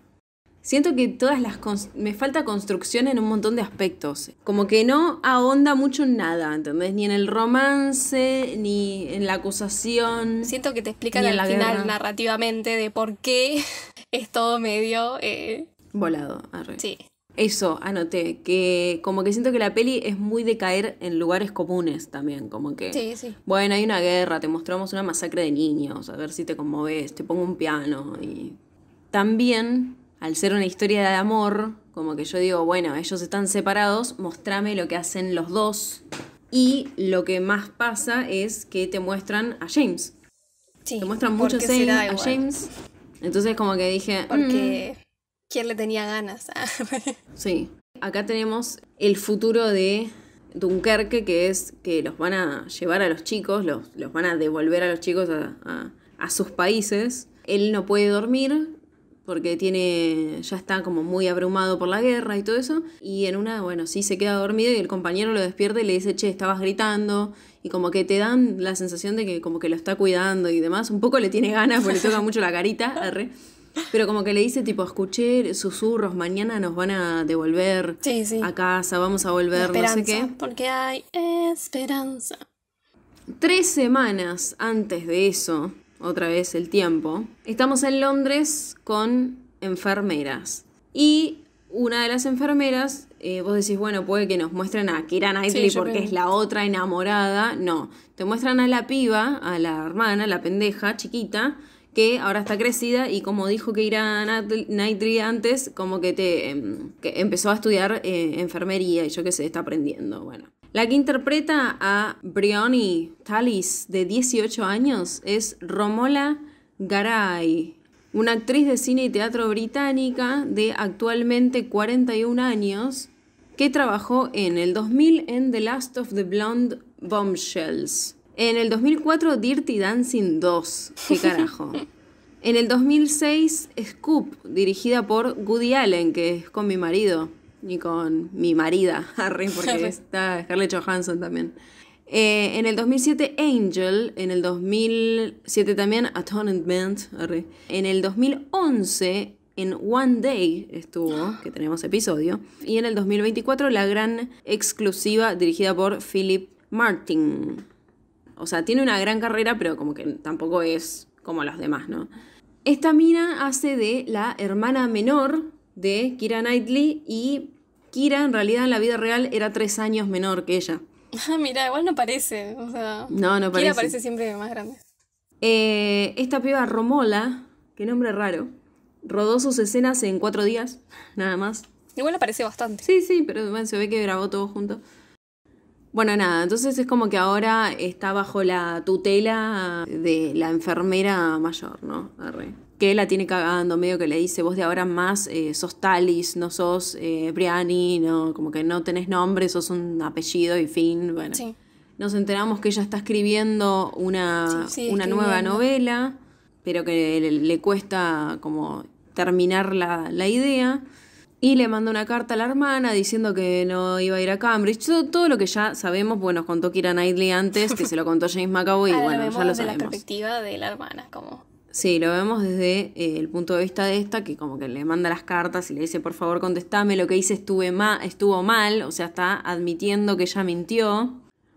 Siento que todas las... Me falta construcción en un montón de aspectos. Como que no ahonda mucho en nada, ¿entendés? Ni en el romance, ni en la acusación. Siento que te explican al final narrativamente de por qué es todo medio... Eh, Volado, Sí. Eso, anoté, que como que siento que la peli es muy de caer en lugares comunes también, como que... Sí, sí. Bueno, hay una guerra, te mostramos una masacre de niños, a ver si te conmoves, te pongo un piano y... También al ser una historia de amor, como que yo digo, bueno, ellos están separados, mostrame lo que hacen los dos. Y lo que más pasa es que te muestran a James. Sí, te muestran mucho a James. Entonces como que dije... Mm. Porque... ¿Quién le tenía ganas? sí. Acá tenemos el futuro de Dunkerque, que es que los van a llevar a los chicos, los, van a devolver a los chicos a sus países. Él no puede dormir, porque tiene ya está como muy abrumado por la guerra y todo eso y en una bueno sí se queda dormido y el compañero lo despierta y le dice che estabas gritando y como que te dan la sensación de que como que lo está cuidando y demás un poco le tiene ganas porque le toca mucho la carita Pero como que le dice, tipo, escuché susurros, mañana nos van a devolver a casa, vamos a volver, no sé qué. Porque hay esperanza. Tres semanas antes de eso, otra vez el tiempo, estamos en Londres con enfermeras. Y una de las enfermeras, eh, vos decís, bueno, puede que nos muestren a Kira Knightley porque es la otra enamorada. No, te muestran a la piba, a la hermana, la pendeja, chiquita, que ahora está crecida y como dijo que a Knightley antes, como que te em, empezó a estudiar eh, enfermería y yo qué sé, está aprendiendo. Bueno. La que interpreta a Brioni Talis, de 18 años, es Romola Garay, una actriz de cine y teatro británica de actualmente 41 años, que trabajó en el 2000 en The Last of the Blonde Bombshells. En el 2004, Dirty Dancing 2. ¿Qué carajo? en el 2006, Scoop, dirigida por Goody Allen, que es con mi marido ni con mi marida, Harry, porque está Scarlett Johansson también. Eh, en el 2007 Angel, en el 2007 también Atonement, Harry. en el 2011 en One Day estuvo, que tenemos episodio, y en el 2024 la gran exclusiva dirigida por Philip Martin. O sea, tiene una gran carrera, pero como que tampoco es como los demás, ¿no? Esta mina hace de la hermana menor de Kira Knightley y Kira en realidad en la vida real era tres años menor que ella. Ah, mira, igual no parece. no, no parece. Kira parece siempre más grande. Eh, esta piba Romola, qué nombre raro, rodó sus escenas en cuatro días, nada más. Igual aparece bastante. Sí, sí, pero se ve que grabó todo junto. Bueno, nada, entonces es como que ahora está bajo la tutela de la enfermera mayor, ¿no? Arre que la tiene cagando, medio que le dice, vos de ahora más eh, sos Talis, no sos eh, Briani, no, como que no tenés nombre, sos un apellido y fin, bueno. Nos enteramos que ella está escribiendo una, nueva novela, pero que le, cuesta como terminar la, idea. Y le manda una carta a la hermana diciendo que no iba a ir a Cambridge. Todo, lo que ya sabemos, bueno, nos contó Kira Knightley antes, que se lo contó James McAvoy, y bueno, ya lo sabemos. De la perspectiva de la hermana, como Sí, lo vemos desde eh, el punto de vista de esta, que como que le manda las cartas y le dice, por favor, contestame, lo que hice estuve estuvo mal, o sea, está admitiendo que ella mintió.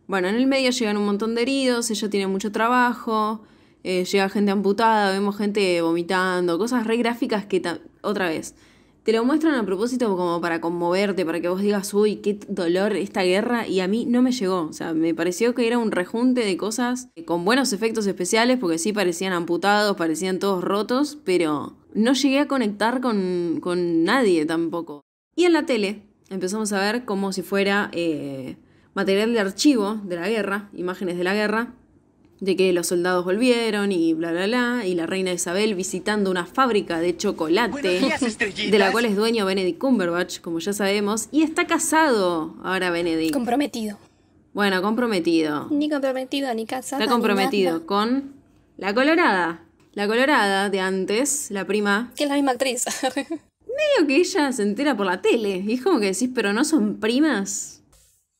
Bueno, en el medio llegan un montón de heridos, ella tiene mucho trabajo, eh, llega gente amputada, vemos gente vomitando, cosas re gráficas que, otra vez, te lo muestran a propósito como para conmoverte, para que vos digas, uy, qué dolor esta guerra, y a mí no me llegó. O sea, me pareció que era un rejunte de cosas con buenos efectos especiales, porque sí parecían amputados, parecían todos rotos, pero no llegué a conectar con, con nadie tampoco. Y en la tele empezamos a ver como si fuera eh, material de archivo de la guerra, imágenes de la guerra, de que los soldados volvieron y bla, bla, bla, y la reina Isabel visitando una fábrica de chocolate, de la cual es dueño Benedict Cumberbatch, como ya sabemos, y está casado ahora Benedict. Comprometido. Bueno, comprometido. Ni comprometido, ni casado. Está comprometido con la Colorada. La Colorada de antes, la prima. Que es la misma actriz. medio que ella se entera por la tele. Y es como que decís, pero no son primas.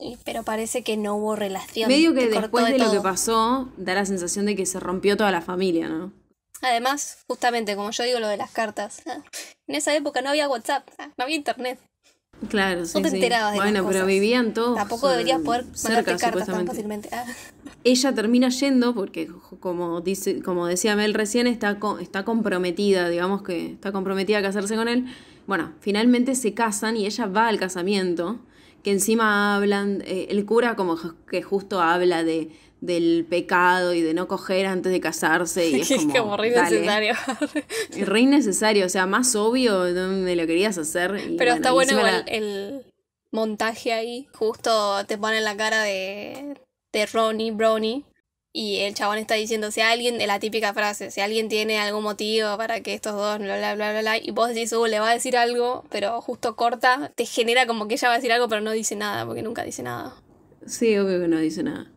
Eh, pero parece que no hubo relación. Medio que después de, lo que pasó, da la sensación de que se rompió toda la familia, ¿no? Además, justamente, como yo digo lo de las cartas, ah, en esa época no había WhatsApp, ah, no había internet. Claro, sí. No te enterabas de Bueno, pero vivían todos. Tampoco deberías eh, poder mandarte cartas tan fácilmente. Ah. Ella termina yendo porque, como, dice, como decía Mel recién, está, está comprometida, digamos que está comprometida a casarse con él. Bueno, finalmente se casan y ella va al casamiento que encima hablan, eh, el cura como que justo habla de, del pecado y de no coger antes de casarse. Y es como, re innecesario. re innecesario, o sea, más obvio donde lo querías hacer. Pero está bueno el, montaje ahí, justo te ponen la cara de, de Ronnie, Brownie, y el chabón está diciendo, si alguien, de la típica frase, si alguien tiene algún motivo para que estos dos, bla, bla, bla, bla, bla, y vos decís, uh, le va a decir algo, pero justo corta, te genera como que ella va a decir algo, pero no dice nada, porque nunca dice nada. Sí, obvio que no dice nada.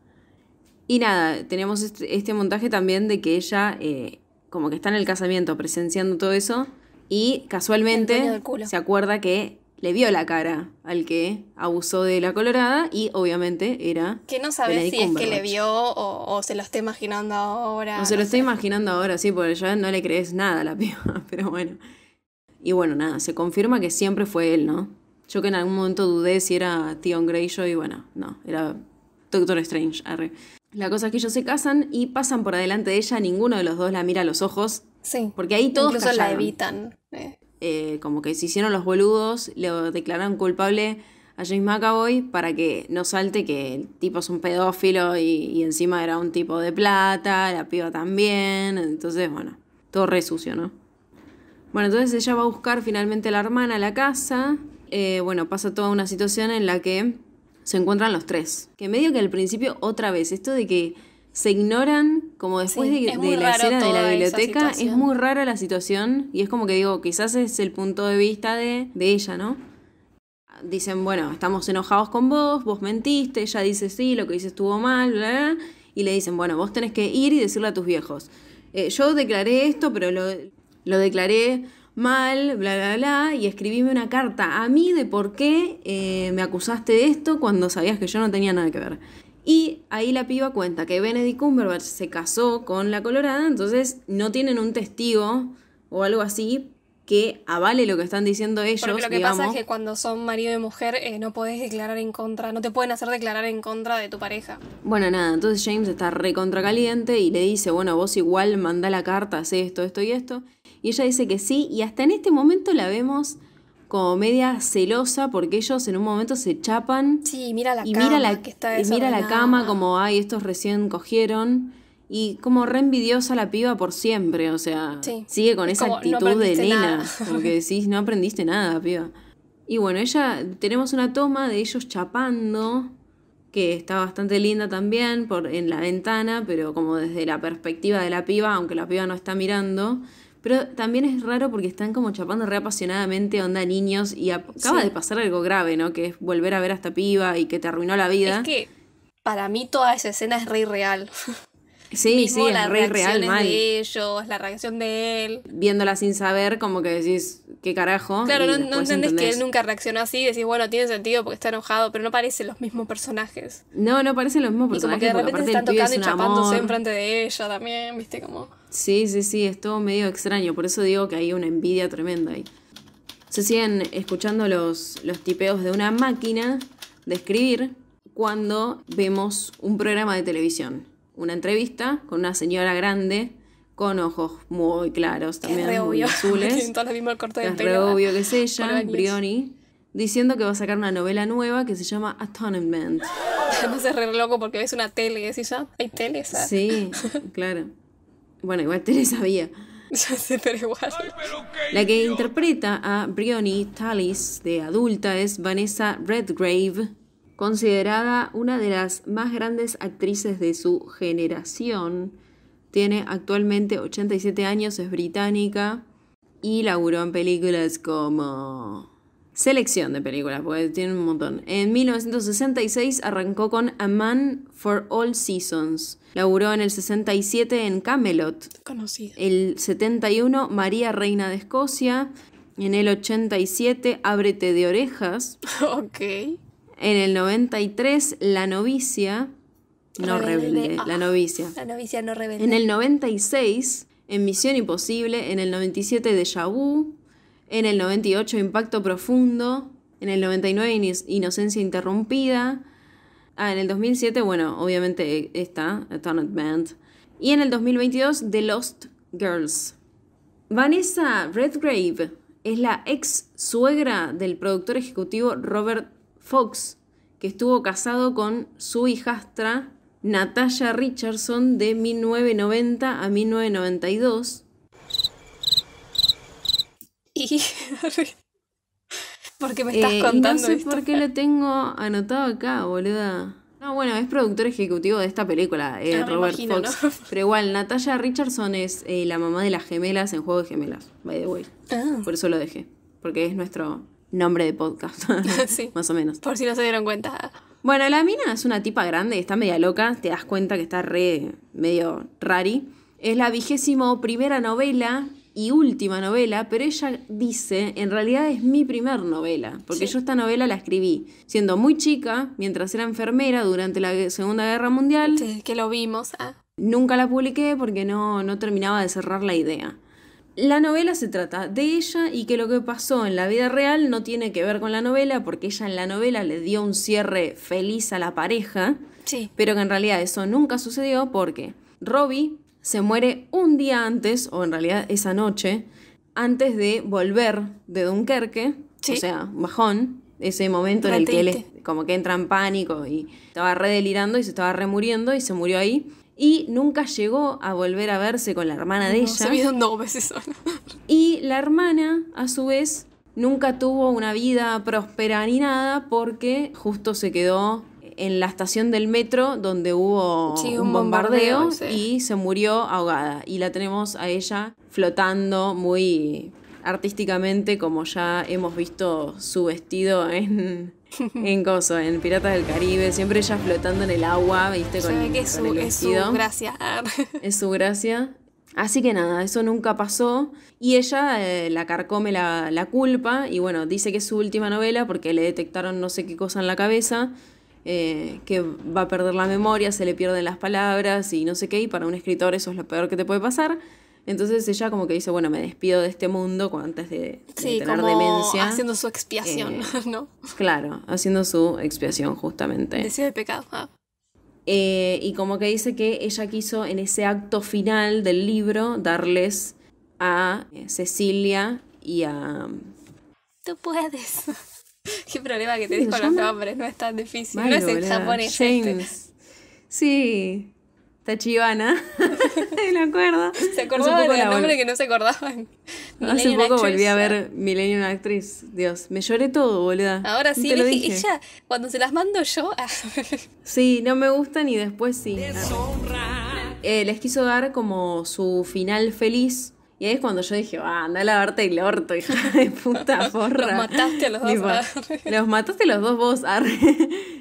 Y nada, tenemos este, este montaje también de que ella, eh, como que está en el casamiento presenciando todo eso, y casualmente se acuerda que le vio la cara al que abusó de la colorada y obviamente era. Que no sabes si es que le vio o, se lo está imaginando ahora. no se lo está imaginando ahora, sí, porque ya no le crees nada a la piba, pero bueno. Y bueno, nada, se confirma que siempre fue él, ¿no? Yo que en algún momento dudé si era Tion y bueno, no, era Doctor Strange, La cosa es que ellos se casan y pasan por delante de ella, ninguno de los dos la mira a los ojos. Sí. Porque ahí todos Incluso la evitan. Eh. Eh, como que se hicieron los boludos, lo declararon culpable a James McAvoy para que no salte que el tipo es un pedófilo y, encima era un tipo de plata, la piba también, entonces bueno, todo re sucio, ¿no? Bueno, entonces ella va a buscar finalmente a la hermana a la casa, eh, bueno, pasa toda una situación en la que se encuentran los tres, que medio que al principio otra vez, esto de que se ignoran, como después de, la escena de la biblioteca, es muy rara la situación y es como que digo, quizás es el punto de vista de, ella, ¿no? Dicen, bueno, estamos enojados con vos, vos mentiste, ella dice, sí, lo que hice estuvo mal, bla, bla, y le dicen, bueno, vos tenés que ir y decirle a tus viejos, eh, yo declaré esto, pero lo, declaré mal, bla, bla, bla, y escribíme una carta a mí de por qué eh, me acusaste de esto cuando sabías que yo no tenía nada que ver. Y ahí la piba cuenta que Benedict Cumberbatch se casó con la Colorada, entonces no tienen un testigo o algo así que avale lo que están diciendo ellos. Porque lo que pasa es que cuando son marido y mujer eh, no puedes declarar en contra, no te pueden hacer declarar en contra de tu pareja. Bueno, nada, entonces James está recontra caliente y le dice, bueno, vos igual manda la carta, haz esto, esto y esto. Y ella dice que sí, y hasta en este momento la vemos como media celosa porque ellos en un momento se chapan. Sí, mira la y Mira la, y mira la cama como, ay, estos recién cogieron. Y como re envidiosa la piba por siempre, o sea, sigue con esa actitud de nena, porque decís, no aprendiste nada, piba. Y bueno, ella, tenemos una toma de ellos chapando, que está bastante linda también por, en la ventana, pero como desde la perspectiva de la piba, aunque la piba no está mirando. Pero también es raro porque están como chapando re apasionadamente, onda niños, y acaba de pasar algo grave, ¿no? Que es volver a ver a esta piba y que te arruinó la vida. Es que para mí toda esa escena es re real. Sí, Mismo sí, las reacción de ellos, la reacción de él. Viéndola sin saber, como que decís, ¿qué carajo? Claro, no, entendés, que él nunca reaccionó así, decís, bueno, tiene sentido porque está enojado, pero no parecen los mismos personajes. No, no parecen los mismos personajes. Y como que de repente están tocando y chapándose enfrente de ella también, ¿viste? Como... Sí, sí, sí, es todo medio extraño, por eso digo que hay una envidia tremenda ahí. Se siguen escuchando los, los tipeos de una máquina de escribir cuando vemos un programa de televisión una entrevista con una señora grande con ojos muy claros también, muy azules. obvio que es ella, Brioni, diciendo que va a sacar una novela nueva que se llama Atonement. Además es re loco porque ves una tele y ya, ah, hay tele, Sí, claro. Bueno, igual tele sabía. pero igual. La que interpreta a Brioni Talis de adulta es Vanessa Redgrave, Considerada una de las más grandes actrices de su generación, tiene actualmente 87 años, es británica y laburó en películas como... Selección de películas, porque tiene un montón. En 1966 arrancó con A Man for All Seasons. Laburó en el 67 en Camelot. Conocido. El 71 María Reina de Escocia. En el 87 Ábrete de Orejas. Ok. En el 93, La novicia. No rebelde, ah, la novicia. La no rebelde. En el 96, en Misión Imposible. En el 97, Deja Vu. En el 98, Impacto Profundo. En el 99, Inocencia Interrumpida. Ah, en el 2007, bueno, obviamente está Eternal Band. Y en el 2022, The Lost Girls. Vanessa Redgrave es la ex suegra del productor ejecutivo Robert Fox, que estuvo casado con su hijastra Natalia Richardson de 1990 a 1992. Y... qué me estás eh, contando. no sé por qué lo tengo anotado acá, boluda. No, bueno, es productor ejecutivo de esta película, eh, Robert Fox. Pero igual, Natalia Richardson es eh, la mamá de las gemelas en Juego de Gemelas, by the way. Ah. Por eso lo dejé, porque es nuestro nombre de podcast. Más o menos. Por si no se dieron cuenta. Bueno, la mina es una tipa grande, está media loca, te das cuenta que está re medio rari. Es la vigésimo primera novela y última novela, pero ella dice, en realidad es mi primer novela, porque yo esta novela la escribí siendo muy chica, mientras era enfermera durante la Segunda Guerra Mundial. Sí, que lo vimos. Ah. Nunca la publiqué porque no, no terminaba de cerrar la idea la novela se trata de ella y que lo que pasó en la vida real no tiene que ver con la novela, porque ella en la novela le dio un cierre feliz a la pareja, sí. pero que en realidad eso nunca sucedió porque Robbie se muere un día antes, o en realidad esa noche, antes de volver de Dunkerque, o sea, bajón, ese momento en el que él como que entra en pánico y estaba redelirando y se estaba remuriendo y se murió ahí y nunca llegó a volver a verse con la hermana de ella. Se Y la hermana, a su vez, nunca tuvo una vida próspera ni nada porque justo se quedó en la estación del metro donde hubo un, bombardeo, y se murió ahogada. Y la tenemos a ella flotando muy artísticamente, como ya hemos visto su vestido en en Gozo, en Piratas del Caribe, siempre ella flotando en el agua, ¿viste? Con, el, es, su, es su gracia. es su gracia. Así que nada, eso nunca pasó. Y ella eh, la carcome la, la, culpa. Y bueno, dice que es su última novela porque le detectaron no sé qué cosa en la cabeza. Eh, que va a perder la memoria, se le pierden las palabras y no sé qué. Y para un escritor eso es lo peor que te puede pasar. Entonces ella como que dice, bueno, me despido de este mundo antes de, tener demencia. Haciendo su expiación, eh, ¿no? Claro, haciendo su expiación justamente. Deseo de pecado. Ah. Eh, y como que dice que ella quiso en ese acto final del libro darles a eh, Cecilia y a... Tú puedes. Qué problema que tenés con los nombres, no es tan difícil. no es en japonés. Este. James. Sí, Tachibana, me acuerdo. Se acordaba del de nombre que no se acordaban. Hace poco volví a ver Millennium Actress. Dios, me lloré todo, boluda. Ahora sí, ella, cuando se las mando yo. Ah. sí, no me gustan y después sí. Eh, les quiso dar como su final feliz. Y ahí es cuando yo dije, ah, anda a lavarte el orto, hija de puta porra. los mataste a los dos. Ah. los mataste a los dos vos, arre.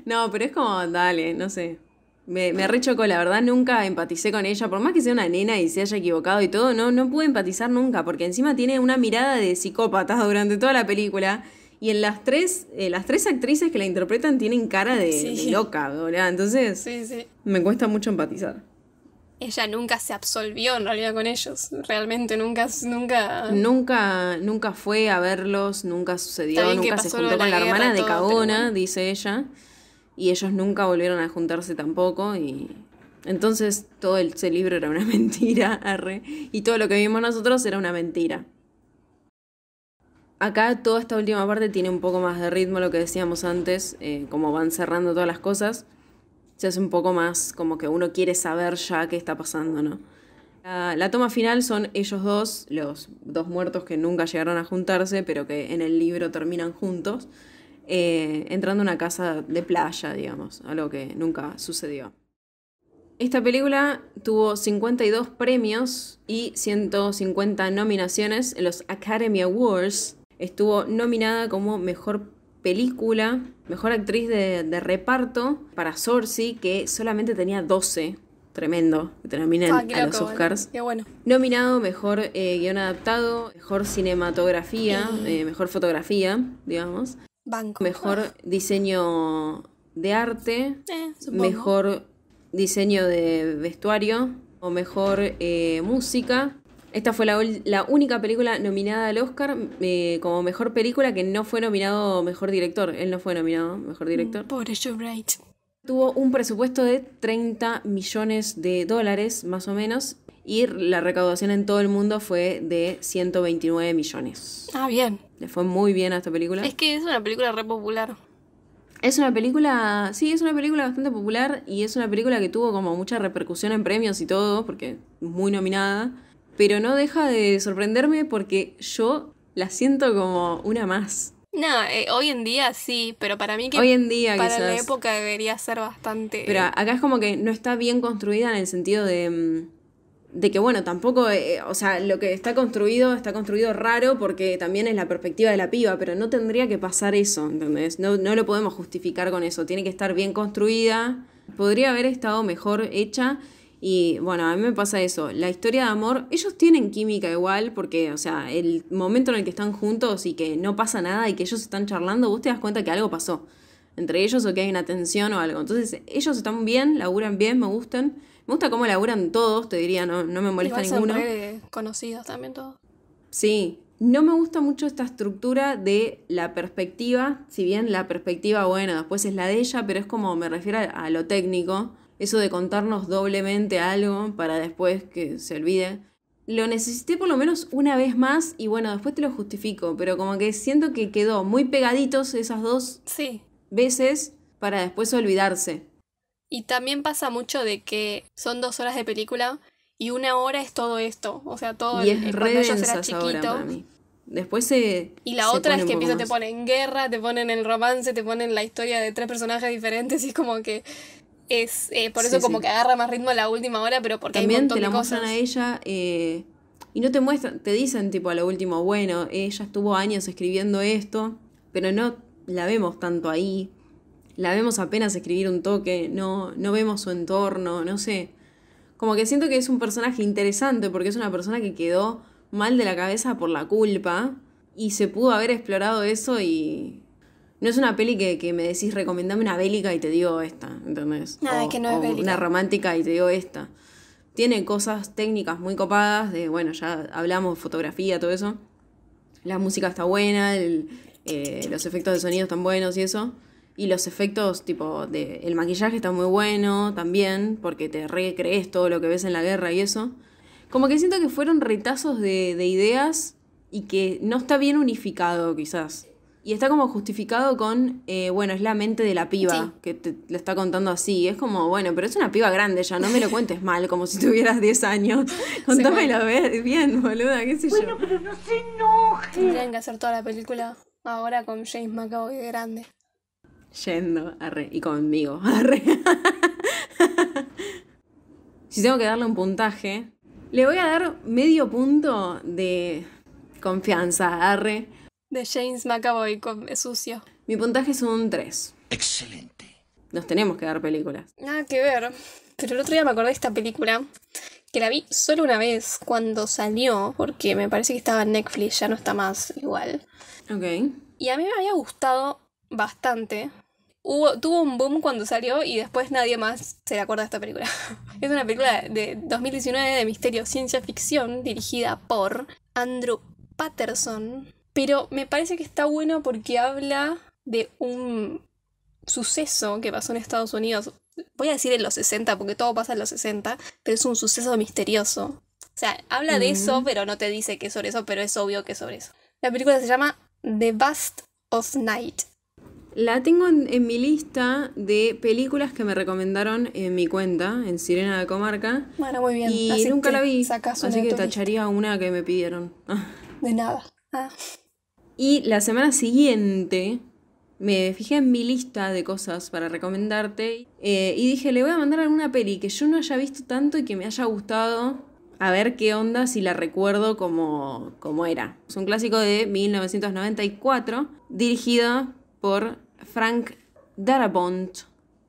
No, pero es como, dale, no sé. Me, me rechocó, la verdad nunca empaticé con ella, por más que sea una nena y se haya equivocado y todo, no, no pude empatizar nunca, porque encima tiene una mirada de psicópata durante toda la película. Y en las tres, eh, las tres actrices que la interpretan tienen cara de, loca, ¿verdad? Entonces me cuesta mucho empatizar. Ella nunca se absolvió en realidad con ellos. Realmente nunca, nunca. Nunca, nunca fue a verlos, nunca sucedió, nunca se juntó con la hermana de Cagona, dice ella y ellos nunca volvieron a juntarse tampoco y entonces todo ese libro era una mentira, y todo lo que vimos nosotros era una mentira. Acá toda esta última parte tiene un poco más de ritmo, lo que decíamos antes, eh, como van cerrando todas las cosas, se hace un poco más como que uno quiere saber ya qué está pasando, ¿no? la toma final son ellos dos, los dos muertos que nunca llegaron a juntarse, pero que en el libro terminan juntos. Eh, entrando a una casa de playa, digamos, algo que nunca sucedió. Esta película tuvo 52 premios y 150 nominaciones en los Academy Awards. Estuvo nominada como mejor película, mejor actriz de, reparto para Sorcy, que solamente tenía 12. Tremendo, que te ah, a los Oscars. bueno. Nominado mejor guion eh, guión adaptado, mejor cinematografía, eh, mejor fotografía, digamos. Mejor diseño de arte, eh, mejor diseño de vestuario o mejor eh, música. Esta fue la, la, única película nominada al Oscar eh, como mejor película que no fue nominado mejor director. Él no fue nominado mejor mm, director. Pobre Wright. Tuvo un presupuesto de 30 millones de dólares, más o menos, y la recaudación en todo el mundo fue de 129 millones. Ah, bien. Le fue muy bien a esta película. Es que es una película re popular. Es una película, sí, es una película bastante popular y es una película que tuvo como mucha repercusión en premios y todo, porque muy nominada, pero no deja de sorprenderme porque yo la siento como una más. No, eh, hoy en día sí, pero para mí que en para la época debería ser bastante... Pero eh, acá es como que no está bien construida en el sentido de, mm, de que, bueno, tampoco, eh, o sea, lo que está construido está construido raro porque también es la perspectiva de la piba, pero no tendría que pasar eso, ¿entendés? No, no lo podemos justificar con eso, tiene que estar bien construida, podría haber estado mejor hecha y bueno, a mí me pasa eso. La historia de amor, ellos tienen química igual, porque, o sea, el momento en el que están juntos y que no pasa nada y que ellos están charlando, vos te das cuenta que algo pasó entre ellos o que hay una tensión o algo. Entonces, ellos están bien, laburan bien, me gustan. Me gusta cómo laburan todos, te diría, no, no me molesta ninguno. conocidos también todos. Sí, no me gusta mucho esta estructura de la perspectiva, si bien la perspectiva, bueno, después es la de ella, pero es como me refiero a lo técnico, eso de contarnos doblemente algo para después que se olvide. Lo necesité por lo menos una vez más y bueno, después te lo justifico, pero como que siento que quedó muy pegaditos esas dos veces para después olvidarse. Y también pasa mucho de que son dos horas de película y una hora es todo esto, o sea, todo es cuando ellos eran chiquitos. Después Y la otra es que empieza, te ponen guerra, te ponen el romance, te ponen la historia de tres personajes diferentes y es como que es eh, por eso como que agarra más ritmo a la última hora, pero porque También hay te la muestran a ella eh, y no te muestran, te dicen tipo a lo último, bueno, ella estuvo años escribiendo esto, pero no la vemos tanto ahí. La vemos apenas escribir un toque, no, no vemos su entorno, no sé. Como que siento que es un personaje interesante porque es una persona que quedó mal de la cabeza por la culpa y se pudo haber explorado eso y, no es una peli que, que me decís, recomendame una bélica y te digo esta, ¿entendés? Nada, es que no es bélica. Una romántica y te digo esta. Tiene cosas técnicas muy copadas, de, bueno, ya hablamos, fotografía, todo eso. La música está buena, eh, los efectos de sonido están buenos y eso. Y los efectos, tipo, de, el maquillaje está muy bueno también, porque te recrees todo lo que ves en la guerra y eso. Como que siento que fueron retazos de, de ideas y que no está bien unificado, quizás. Y está como justificado con, eh, bueno, es la mente de la piba que te, lo está contando así. Es como, bueno, pero es una piba grande ya, no me lo cuentes mal, como si tuvieras 10 años. Contámelo bien, boluda, qué sé Bueno, pero no se enoje. Tendrían que hacer toda la película ahora con James McAvoy de grande. Yendo, arre, y conmigo, arre. si tengo que darle un puntaje, le voy a dar medio punto de confianza, arre de James McAvoy con es sucio. Mi puntaje es un 3. Excelente. Nos tenemos que dar películas. Nada que ver. Pero el otro día me acordé de esta película que la vi solo una vez cuando salió, porque me parece que estaba en Netflix, ya no está más igual. Ok. Y a mí me había gustado bastante. tuvo un boom cuando salió y después nadie más se le acuerda de esta película. es una película de 2019 de misterio ciencia ficción dirigida por Andrew Patterson, pero me parece que está bueno porque habla de un suceso que pasó en Estados Unidos. Voy a decir en los 60 porque todo pasa en los 60, pero es un suceso misterioso. O sea, habla de eso, mm. pero no te dice que es sobre eso, pero es obvio que es sobre eso. La película se llama The Bust of Night. La tengo en, mi lista de películas que me recomendaron en mi cuenta, en Sirena de Comarca. Bueno, muy bien. Y nunca la vi. Así que tacharía una que me pidieron. De nada. Ah. Y la semana siguiente me fijé en mi lista de cosas para recomendarte eh, y dije, le voy a mandar alguna peli que yo no haya visto tanto y que me haya gustado. A ver qué onda si la recuerdo como, como era. Es un clásico de 1994 dirigido por Frank Darabont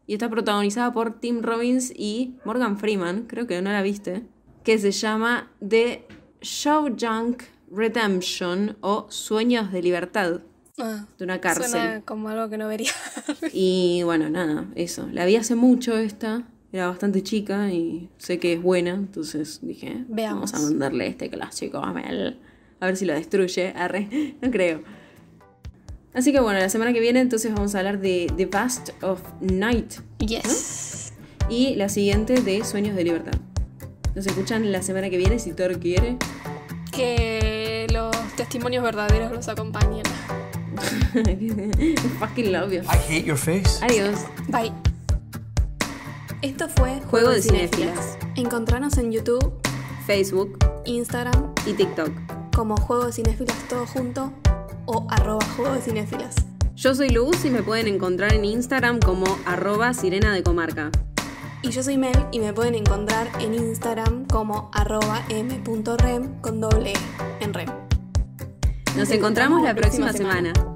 y está protagonizada por Tim Robbins y Morgan Freeman, creo que no la viste, que se llama The Junk. Redemption o Sueños de Libertad. Ah, de una cárcel. Suena como algo que no vería. y bueno, nada, eso. La vi hace mucho esta. Era bastante chica y sé que es buena, entonces dije, Veamos. Eh, vamos a mandarle este clásico a Mel. A ver si lo destruye. Arre, no creo. Así que bueno, la semana que viene entonces vamos a hablar de The Past of Night. Yes. Y la siguiente de Sueños de Libertad. Nos escuchan la semana que viene si Thor quiere. Que testimonios verdaderos los acompañen. Fucking love I hate your face. Adiós. Bye. Esto fue Juego, de Cinefilas Encontranos en YouTube, Facebook, Instagram y TikTok como Juego de Cinefilas todo junto o arroba Juego de Cinefilas Yo soy Luz y me pueden encontrar en Instagram como arroba sirena de comarca. Y yo soy Mel y me pueden encontrar en Instagram como arroba m.rem con doble e en rem. Nos encontramos la próxima semana.